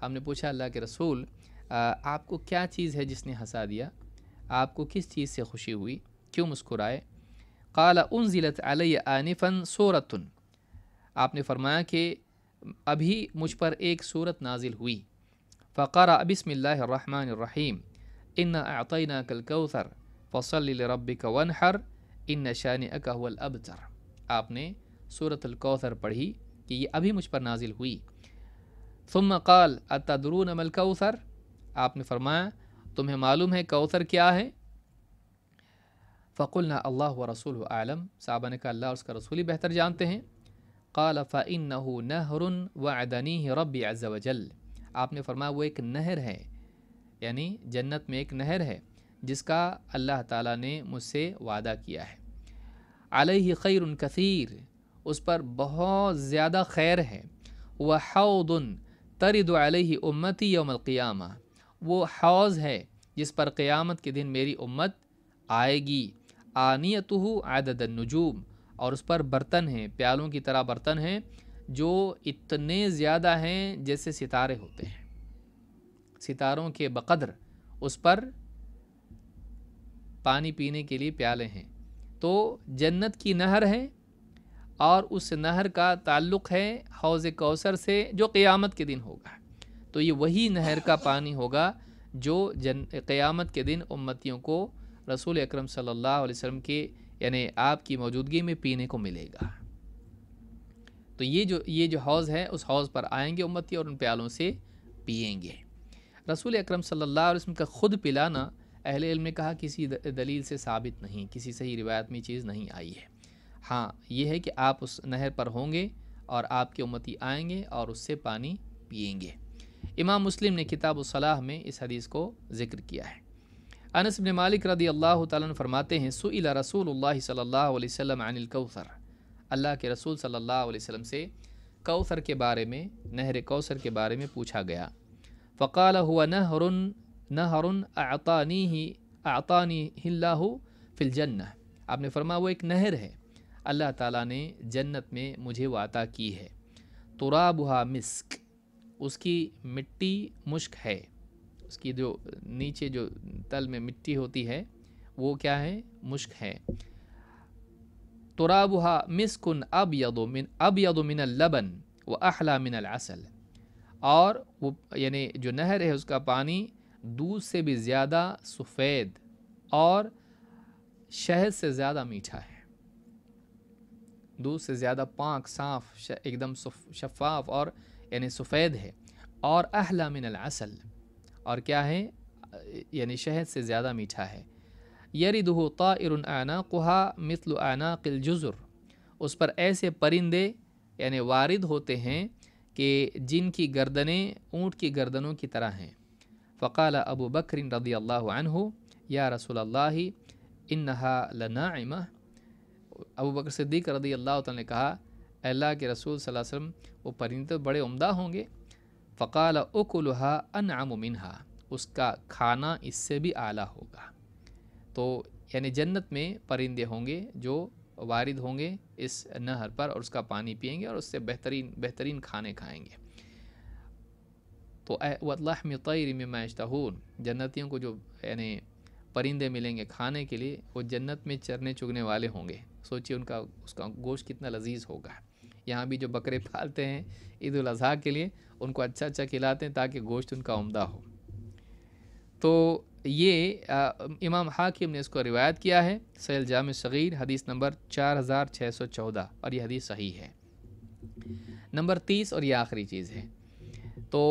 हमने पूछा अल्लाह के रसूल आपको क्या चीज़ है जिसने हंसा दिया आपको किस चीज़ से खुशी हुई क्यों मुस्कुराए काला उन ज़िलत आलिय आनिफन सूरतन आपने फरमाया कि अभी मुझ पर एक सूरत नाजिल हुई फ़ारा बसमीम इन आतना कल कौसर फ़सल रब हर इन नशान अकहल अबतर आपने सूरत पढ़ी कि ये अभी मुझ पर नाजिल हुई सुम कल अतदरून अमल कौसर आपने फरमाया तुम्हें मालूम है कौसर क्या है फ़कुल अल्लाह व रसूल आलम साहबा ने कहा अल्लाह उसका रसूल ही बेहतर जानते हैं काल फ़ाइन नहर व अदनी रब अज़ल आपने फरमाया वो एक नहर है यानी जन्नत में एक नहर है जिसका अल्लाह ताला ने मुझसे वादा किया है आलही खैर कसीर उस पर बहुत ज़्यादा खैर है वह हौदन तरद अलही उम्मती यौमक़ियामा वो हौज़ है जिस पर क़्यामत के दिन मेरी उम्मत आएगी आनियत नजूम और उस पर बर्तन हैं प्यालों की तरह बर्तन हैं जो इतने ज़्यादा हैं जैसे सितारे होते हैं सितारों के बक़द्र उस पर पानी पीने के लिए प्याले हैं तो जन्नत की नहर है और उस नहर का ताल्लुक़ है हौज़ कौसर से जो क़ियामत के दिन होगा तो ये वही नहर का पानी होगा जो जन क़्यामत के दिन उम्मतियों को रसूल अकरम सल्लल्लाहु अलैहि वसल्लम के यानी आपकी मौजूदगी में पीने को मिलेगा तो ये जो ये जो हौज़ है उस हौज़ पर आएंगे उम्मती और उन प्यालों से पियेंगे रसूल अकरम सल्लल्लाहु अलैहि वसल्लम का ख़ुद पिलाना अहले इल्म ने कहा किसी दलील से साबित नहीं किसी सही रिवायत में चीज़ नहीं आई है हाँ ये है कि आप उस नहर पर होंगे और आपके उम्मती आएंगे और उससे पानी पियेंगे इमाम मुस्लिम ने किताब सलाह में इस हदीस को जिक्र किया है अनस बिन मालिक रदी अल्लाह तरमाते फरमाते हैं सुइला रसूल सल्लल्लाहु अलैहि वसल्लम अनिल कौसर अल्लाह के रसूल सल्लल्लाहु अलैहि वसल्लम से कौसर के बारे में नहर कौसर के बारे में पूछा गया फ़काल हुआ नहर नहर अतानी ही आतानी हिल्ला फिलजन्न आपने फरमा वो एक नहर है अल्लाह ताला ने जन्नत में मुझे वाता की है तुराबुहा मिस्क उसकी मिट्टी मुश्क है उसकी जो नीचे जो तल में मिट्टी होती है वो क्या है मुश्क है तुराबुहा मिसकुन अब यदो मिन अब यदो मिन लबन व अहला मिन असल और वो यानी जो नहर है उसका पानी दूध से भी ज़्यादा सफ़ेद और शहद से ज़्यादा मीठा है दूध से ज़्यादा पाक साफ एकदम शफाफ और यानी सफ़ेद है और अहला मिनल असल और क्या है यानी शहद से ज़्यादा मीठा है यरिदहू ताइरुन आना कुहा मिसल आना जुज़ुर उस पर ऐसे परिंदे यानि वारिद होते हैं कि जिनकी गर्दनें ऊँट की गर्दनों की तरह हैं फ़काल अबू बकरिन रदी अल्लाह या रसूल अल्लाह इन्हा लनाइमा अबू बकर सिद्दीक रदी अल्लाह ने कहा अल्लाह के रसूल वसम वो परिंदे तो बड़े उम्दा होंगे फ़काल उकुलहा अनआमिनहा उसका खाना इससे भी आला होगा तो यानी जन्नत में परिंदे होंगे जो वारिद होंगे इस नहर पर और उसका पानी पियेंगे और उससे बेहतरीन बेहतरीन खाने खाएँगे तो वल्लाम तयरम मैशतून जन्नतियों को जो यानी परिंदे मिलेंगे खाने के लिए वो जन्नत में चरने चुगने वाले होंगे सोचिए उनका उसका गोश्त कितना लजीज होगा यहाँ भी जो बकरे पालते हैं ईद अज़ी के लिए उनको अच्छा अच्छा खिलाते हैं ताकि गोश्त उनका उम्दा हो तो ये आ, इमाम हाकिम ने इसको रिवायत किया है सैल जाम सग़ीर हदीस नंबर चार हज़ार छः सौ चौदह और यह हदीस सही है नंबर तीस और यह आखिरी चीज़ है तो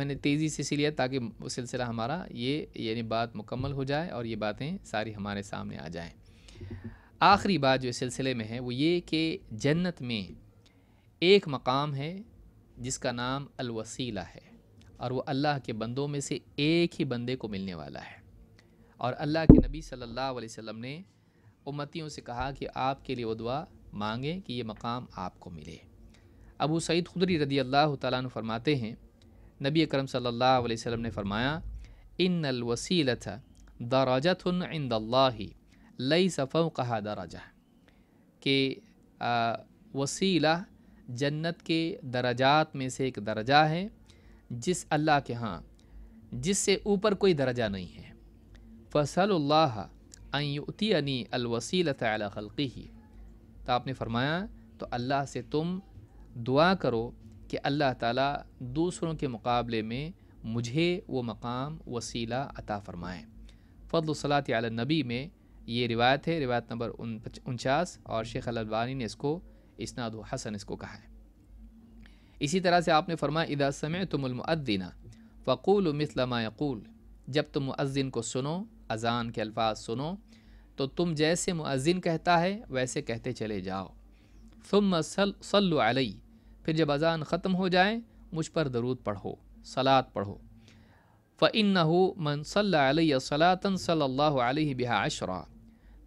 मैंने तेज़ी से लिया ताकि सिलसिला हमारा ये यानी बात मुकम्मल हो जाए और ये बातें सारी हमारे सामने आ जाएँ आखिरी बात जो इस सिलसिले में है वो ये कि जन्नत में एक मकाम है जिसका नाम अलवसीला है और वो अल्लाह के बंदों में से एक ही बंदे को मिलने वाला है और अल्लाह के नबी सल्लल्लाहु अलैहि वसल्लम ने उम्मतियों से कहा कि आपके लिए वो दुआ मांगें कि ये मकाम आपको मिले अबू सईद खुदरी रदी अल्लाह तु फरमाते हैं नबी करम सल्ला वसम ने फरमाया इन थन इन दल्ला लई सफ़ कहा दराजा के वसीला जन्नत के दर्जात में से एक दर्जा है जिस अल्लाह के हाँ जिससे ऊपर कोई दर्जा नहीं है फसल अनी अलवसीलत खल़ी ही तो आपने फरमाया तो अल्लाह से तुम दुआ करो कि अल्लाह ताला दूसरों के मुकाबले में मुझे वो मकाम वसीला अता फ़रमाएँ फ़दलसलात नबी में ये रिवायत है रिवायत नंबर उनचास और शेख अलबानी ने इसको इसनाद हसन इसको कहा है इसी तरह से आपने फरमाया इदा समय तुम्दीना फ़कूल मिसलमायकूल जब तुम मुअज़िन को सुनो अजान के अल्फाज सुनो तो तुम जैसे मुअज़िन कहता है वैसे कहते चले जाओ फ़ुम सल्लु फिर जब अजान ख़त्म हो जाए मुझ पर दरूद पढ़ो सलात पढ़ो फ़िन मन सलातन सल्ला बिहा अशरा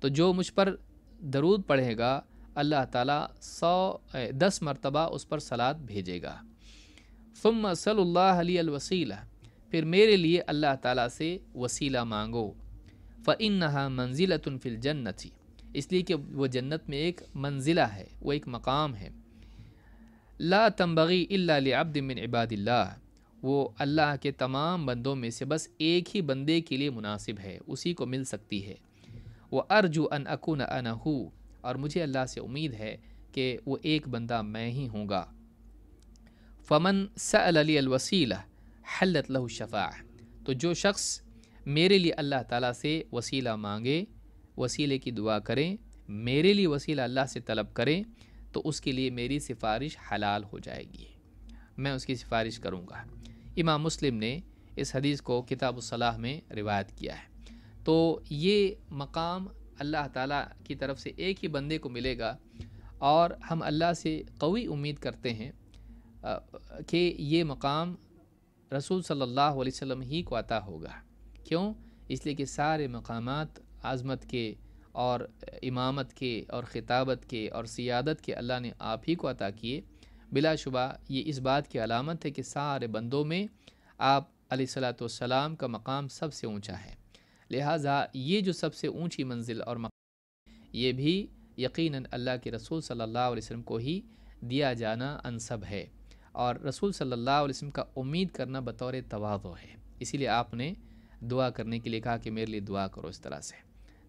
तो जो मुझ पर दरूद पढ़ेगा अल्लाह ताला सौ दस मरतबा उस पर सलाद भेजेगा फ़ुम सल्ला फिर मेरे लिए अल्लाह ताला से वसीला मांगो फ़िन नहा मंजिला फिल जन्नत ही इसलिए कि वो जन्नत में एक मंजिला है वो एक मकाम है ला तम्बगी अब्दमिन इबादिल्ला वो अल्लाह के तमाम बंदों में से बस एक ही बंदे के लिए मुनासिब है उसी को मिल सकती है वह अर्जु अन अकुन अनहू और मुझे अल्लाह से उम्मीद है कि वो एक बंदा मैं ही हूँगा फ़मन सली हलत लहुशफ़ा तो जो शख्स मेरे लिए अल्लाह ताला से वसीला मांगे वसीले की दुआ करें मेरे लिए वसीला अल्लाह से तलब करें तो उसके लिए मेरी सिफारिश हलाल हो जाएगी मैं उसकी सिफारिश करूँगा इमाम मुस्लिम ने इस हदीस को किताब सलाह में रिवायत किया है तो ये मकाम अल्लाह ताला की तरफ से एक ही बंदे को मिलेगा और हम अल्लाह से कवी उम्मीद करते हैं कि ये मकाम रसूल सल्लल्लाहु अलैहि वसल्लम ही को आता होगा क्यों इसलिए कि सारे मकामात आज़मत के और इमामत के और ख़िताबत के और सियादत के अल्लाह ने आप ही को अता किए बिलाशुबा ये इस बात की अलामत है कि सारे बंदों में आप सलाम का मकाम सबसे ऊंचा है लिहाजा ये जो सबसे ऊंची मंजिल और मक ये भी यकीनन अल्लाह के रसूल सल्लल्लाहु अलैहि वसल्लम को ही दिया जाना अनसब है और रसूल सल्लल्लाहु अलैहि वसल्लम का उम्मीद करना बतौर तवाज़ो है इसीलिए आपने दुआ करने के लिए कहा कि मेरे लिए दुआ करो इस तरह से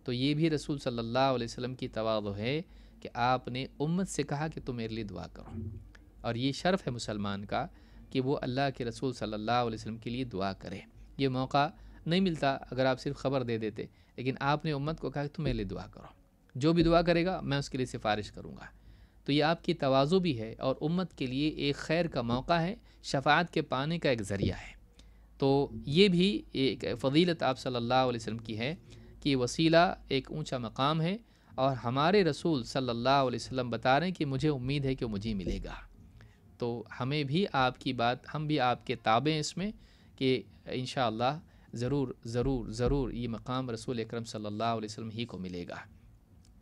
तो ये भी रसूल सल्लल्लाहु अलैहि वसल्लम की तवाज़ो है कि आपने उम्मत से कहा कि तुम मेरे लिए दुआ करो और ये शर्फ़ है मुसलमान का कि वो अल्लाह के रसूल सल्लल्लाहु अलैहि वसल्लम के लिए दुआ करे ये मौका नहीं मिलता अगर आप सिर्फ ख़बर दे देते लेकिन आपने उम्मत को कहा कि तुम मेरे लिए दुआ करो जो भी दुआ करेगा मैं उसके लिए सिफारिश करूँगा तो ये आपकी तोज़ु भी है और उम्मत के लिए एक खैर का मौका है शफात के पाने का एक ज़रिया है तो ये भी एक फजीलत आप सल्ला वसम की है कि वसीला एक ऊँचा मकाम है और हमारे रसूल सल्ला वसम बता रहे हैं कि मुझे उम्मीद है कि मुझे मिलेगा तो हमें भी आपकी बात हम भी आपके ताबे हैं इसमें कि इन ज़रूर ज़रूर ज़रूर ये मकाम रसूल अक्रम सल्ला वसम ही को मिलेगा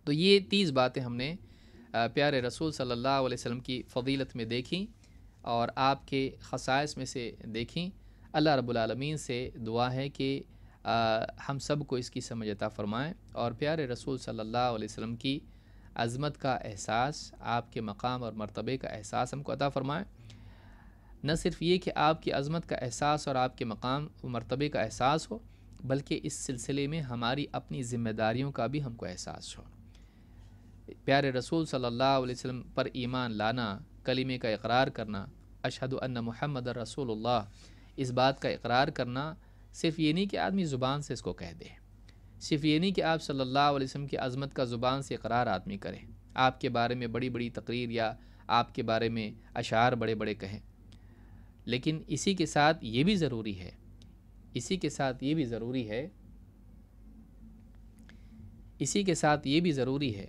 तो ये तीस बातें हमने प्यारे रसूल सल्ला वसम की फ़ीलत में देखी और आपके खसाइस में से देखी अल्लाह रबालमीन से दुआ है कि आ, हम सब को इसकी समझ फ़रमाएँ और प्यारे रसूल सल्ला वसम की अज़मत का एहसास आपके मकाम और मरतबे का एहसास हमको अता फ़रमाएँ न सिर्फ ये कि आपकी अज़मत का एहसास और आपके मकाम व मरतबे का एहसास हो बल्कि इस सिलसिले में हमारी अपनी ज़िम्मेदारियों का भी हमको एहसास हो प्यारे रसूल सल्लल्लाहु अलैहि वसल्लम पर ईमान लाना कलिमे का इकरार करना अशहद अन महमद रसूलुल्लाह इस बात का इकरार करना सिर्फ ये नहीं कि आदमी ज़ुबान से इसको कह दे सिर्फ ये नहीं कि आप सल्लल्लाहु अलैहि वसल्लम की अज़मत का ज़ुबान से इकरार आदमी करें आपके बारे में बड़ी बड़ी तकरीर या आपके बारे में अशार बड़े बड़े कहें लेकिन इसी के साथ ये भी ज़रूरी है इसी के साथ ये भी ज़रूरी है इसी के साथ ये भी ज़रूरी है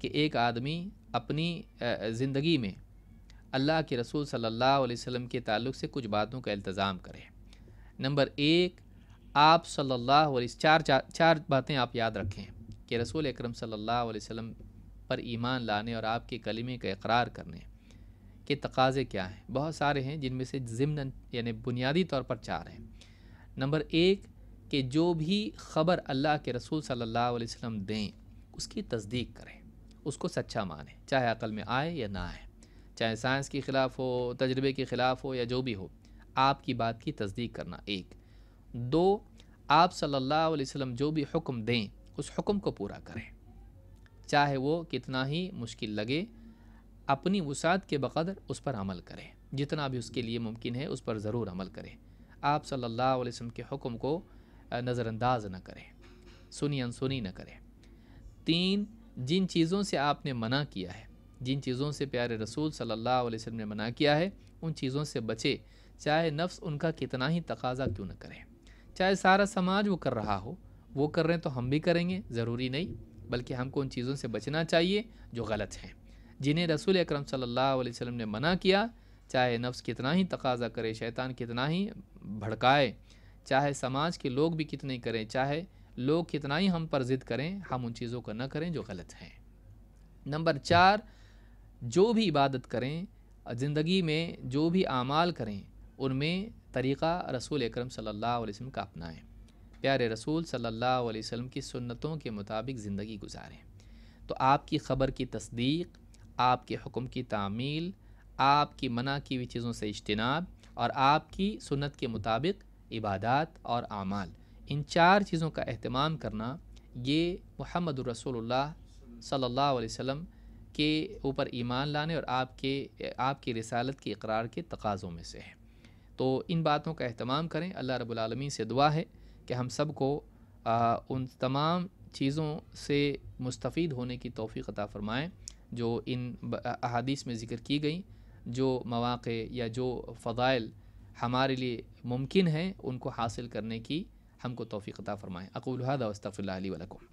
कि एक आदमी अपनी ज़िंदगी में अल्लाह के रसूल सल्लल्लाहु अलैहि वसल्लम के ताल्लुक़ से कुछ बातों का इल्तज़ाम करें नंबर एक आप सल्लल्लाहु अलैहि चार चार चार बातें आप याद रखें कि रसूल अकरम सल्लल्लाहु अलैहि वसल्लम पर ईमान लाने और आपके कलमे का इकरार करने के तकाजे क्या हैं बहुत सारे हैं जिनमें से ज़िमन यानी बुनियादी तौर पर चार हैं नंबर एक कि जो भी ख़बर अल्लाह के रसूल सल्लल्लाहु अलैहि वसल्लम दें उसकी तस्दीक करें उसको सच्चा माने चाहे अकल में आए या ना आए चाहे साइंस के ख़िलाफ़ हो तजर्बे के ख़िलाफ़ हो या जो भी हो आपकी बात की तस्दीक करना एक दो आप सल्लल्लाहु अलैहि वसल्लम जो भी हुक्म दें उस हुक्म को पूरा करें चाहे वो कितना ही मुश्किल लगे अपनी वसात के बकदर उस पर अमल करें जितना भी उसके लिए मुमकिन है उस पर ज़रूर अमल करें आप सल्लल्लाहु अलैहि वसल्लम के हुक्म को नज़रअंदाज न करें सुनी अनसुनी न करें तीन जिन चीज़ों से आपने मना किया है जिन चीज़ों से प्यारे रसूल सल्लल्लाहु अलैहि वसल्लम ने मना किया है उन चीज़ों से बचे चाहे नफ्स उनका कितना ही तकाजा क्यों न करें चाहे सारा समाज वो कर रहा हो वो कर रहे हैं तो हम भी करेंगे ज़रूरी नहीं बल्कि हमको उन चीज़ों से बचना चाहिए जो गलत हैं जिन्हें रसूल अक्रम वसल्लम ने मना किया चाहे नफ्स कितना ही तकाजा करे शैतान कितना ही भड़काए चाहे समाज के लोग भी कितने करें चाहे लोग कितना ही हम पर ज़िद करें हम उन चीज़ों को न करें जो गलत हैं नंबर चार जो भी इबादत करें ज़िंदगी में जो भी आमाल करें उनमें तरीक़ा रसूल अक्रम सल्लल्लाहु अलैहि का अपनाएँ प्यारे रसूल सल्ला वसम की सुन्नतों के मुताबिक ज़िंदगी गुजारें तो आपकी ख़बर की तस्दीक आपके हुक्म की तामील आपकी मना की हुई चीज़ों से इजतनाब और आपकी सुनत के मुताबिक इबादत और आमाल इन चार चीज़ों का अहतमाम करना ये मोहम्मद रसोल्ला सल्ला वसम के ऊपर ईमान लाने और आपके आपकी रसालत के इकरार के तकाज़ों में से है तो इन बातों का अहतमाम करें अल्लाह रबालमी से दुआ है कि हम सब को उन तमाम चीज़ों से मुस्तफ़ होने की तोफ़ी अता फ़रमाएँ जो इन अहादीस में ज़िक्र की गई जो मौाक़े या जो फ़ाइल हमारे लिए मुमकिन हैं उनको हासिल करने की हमको तोफ़ी फ़रमाएँ अकूल हादा वस्तफ़ी वलकुम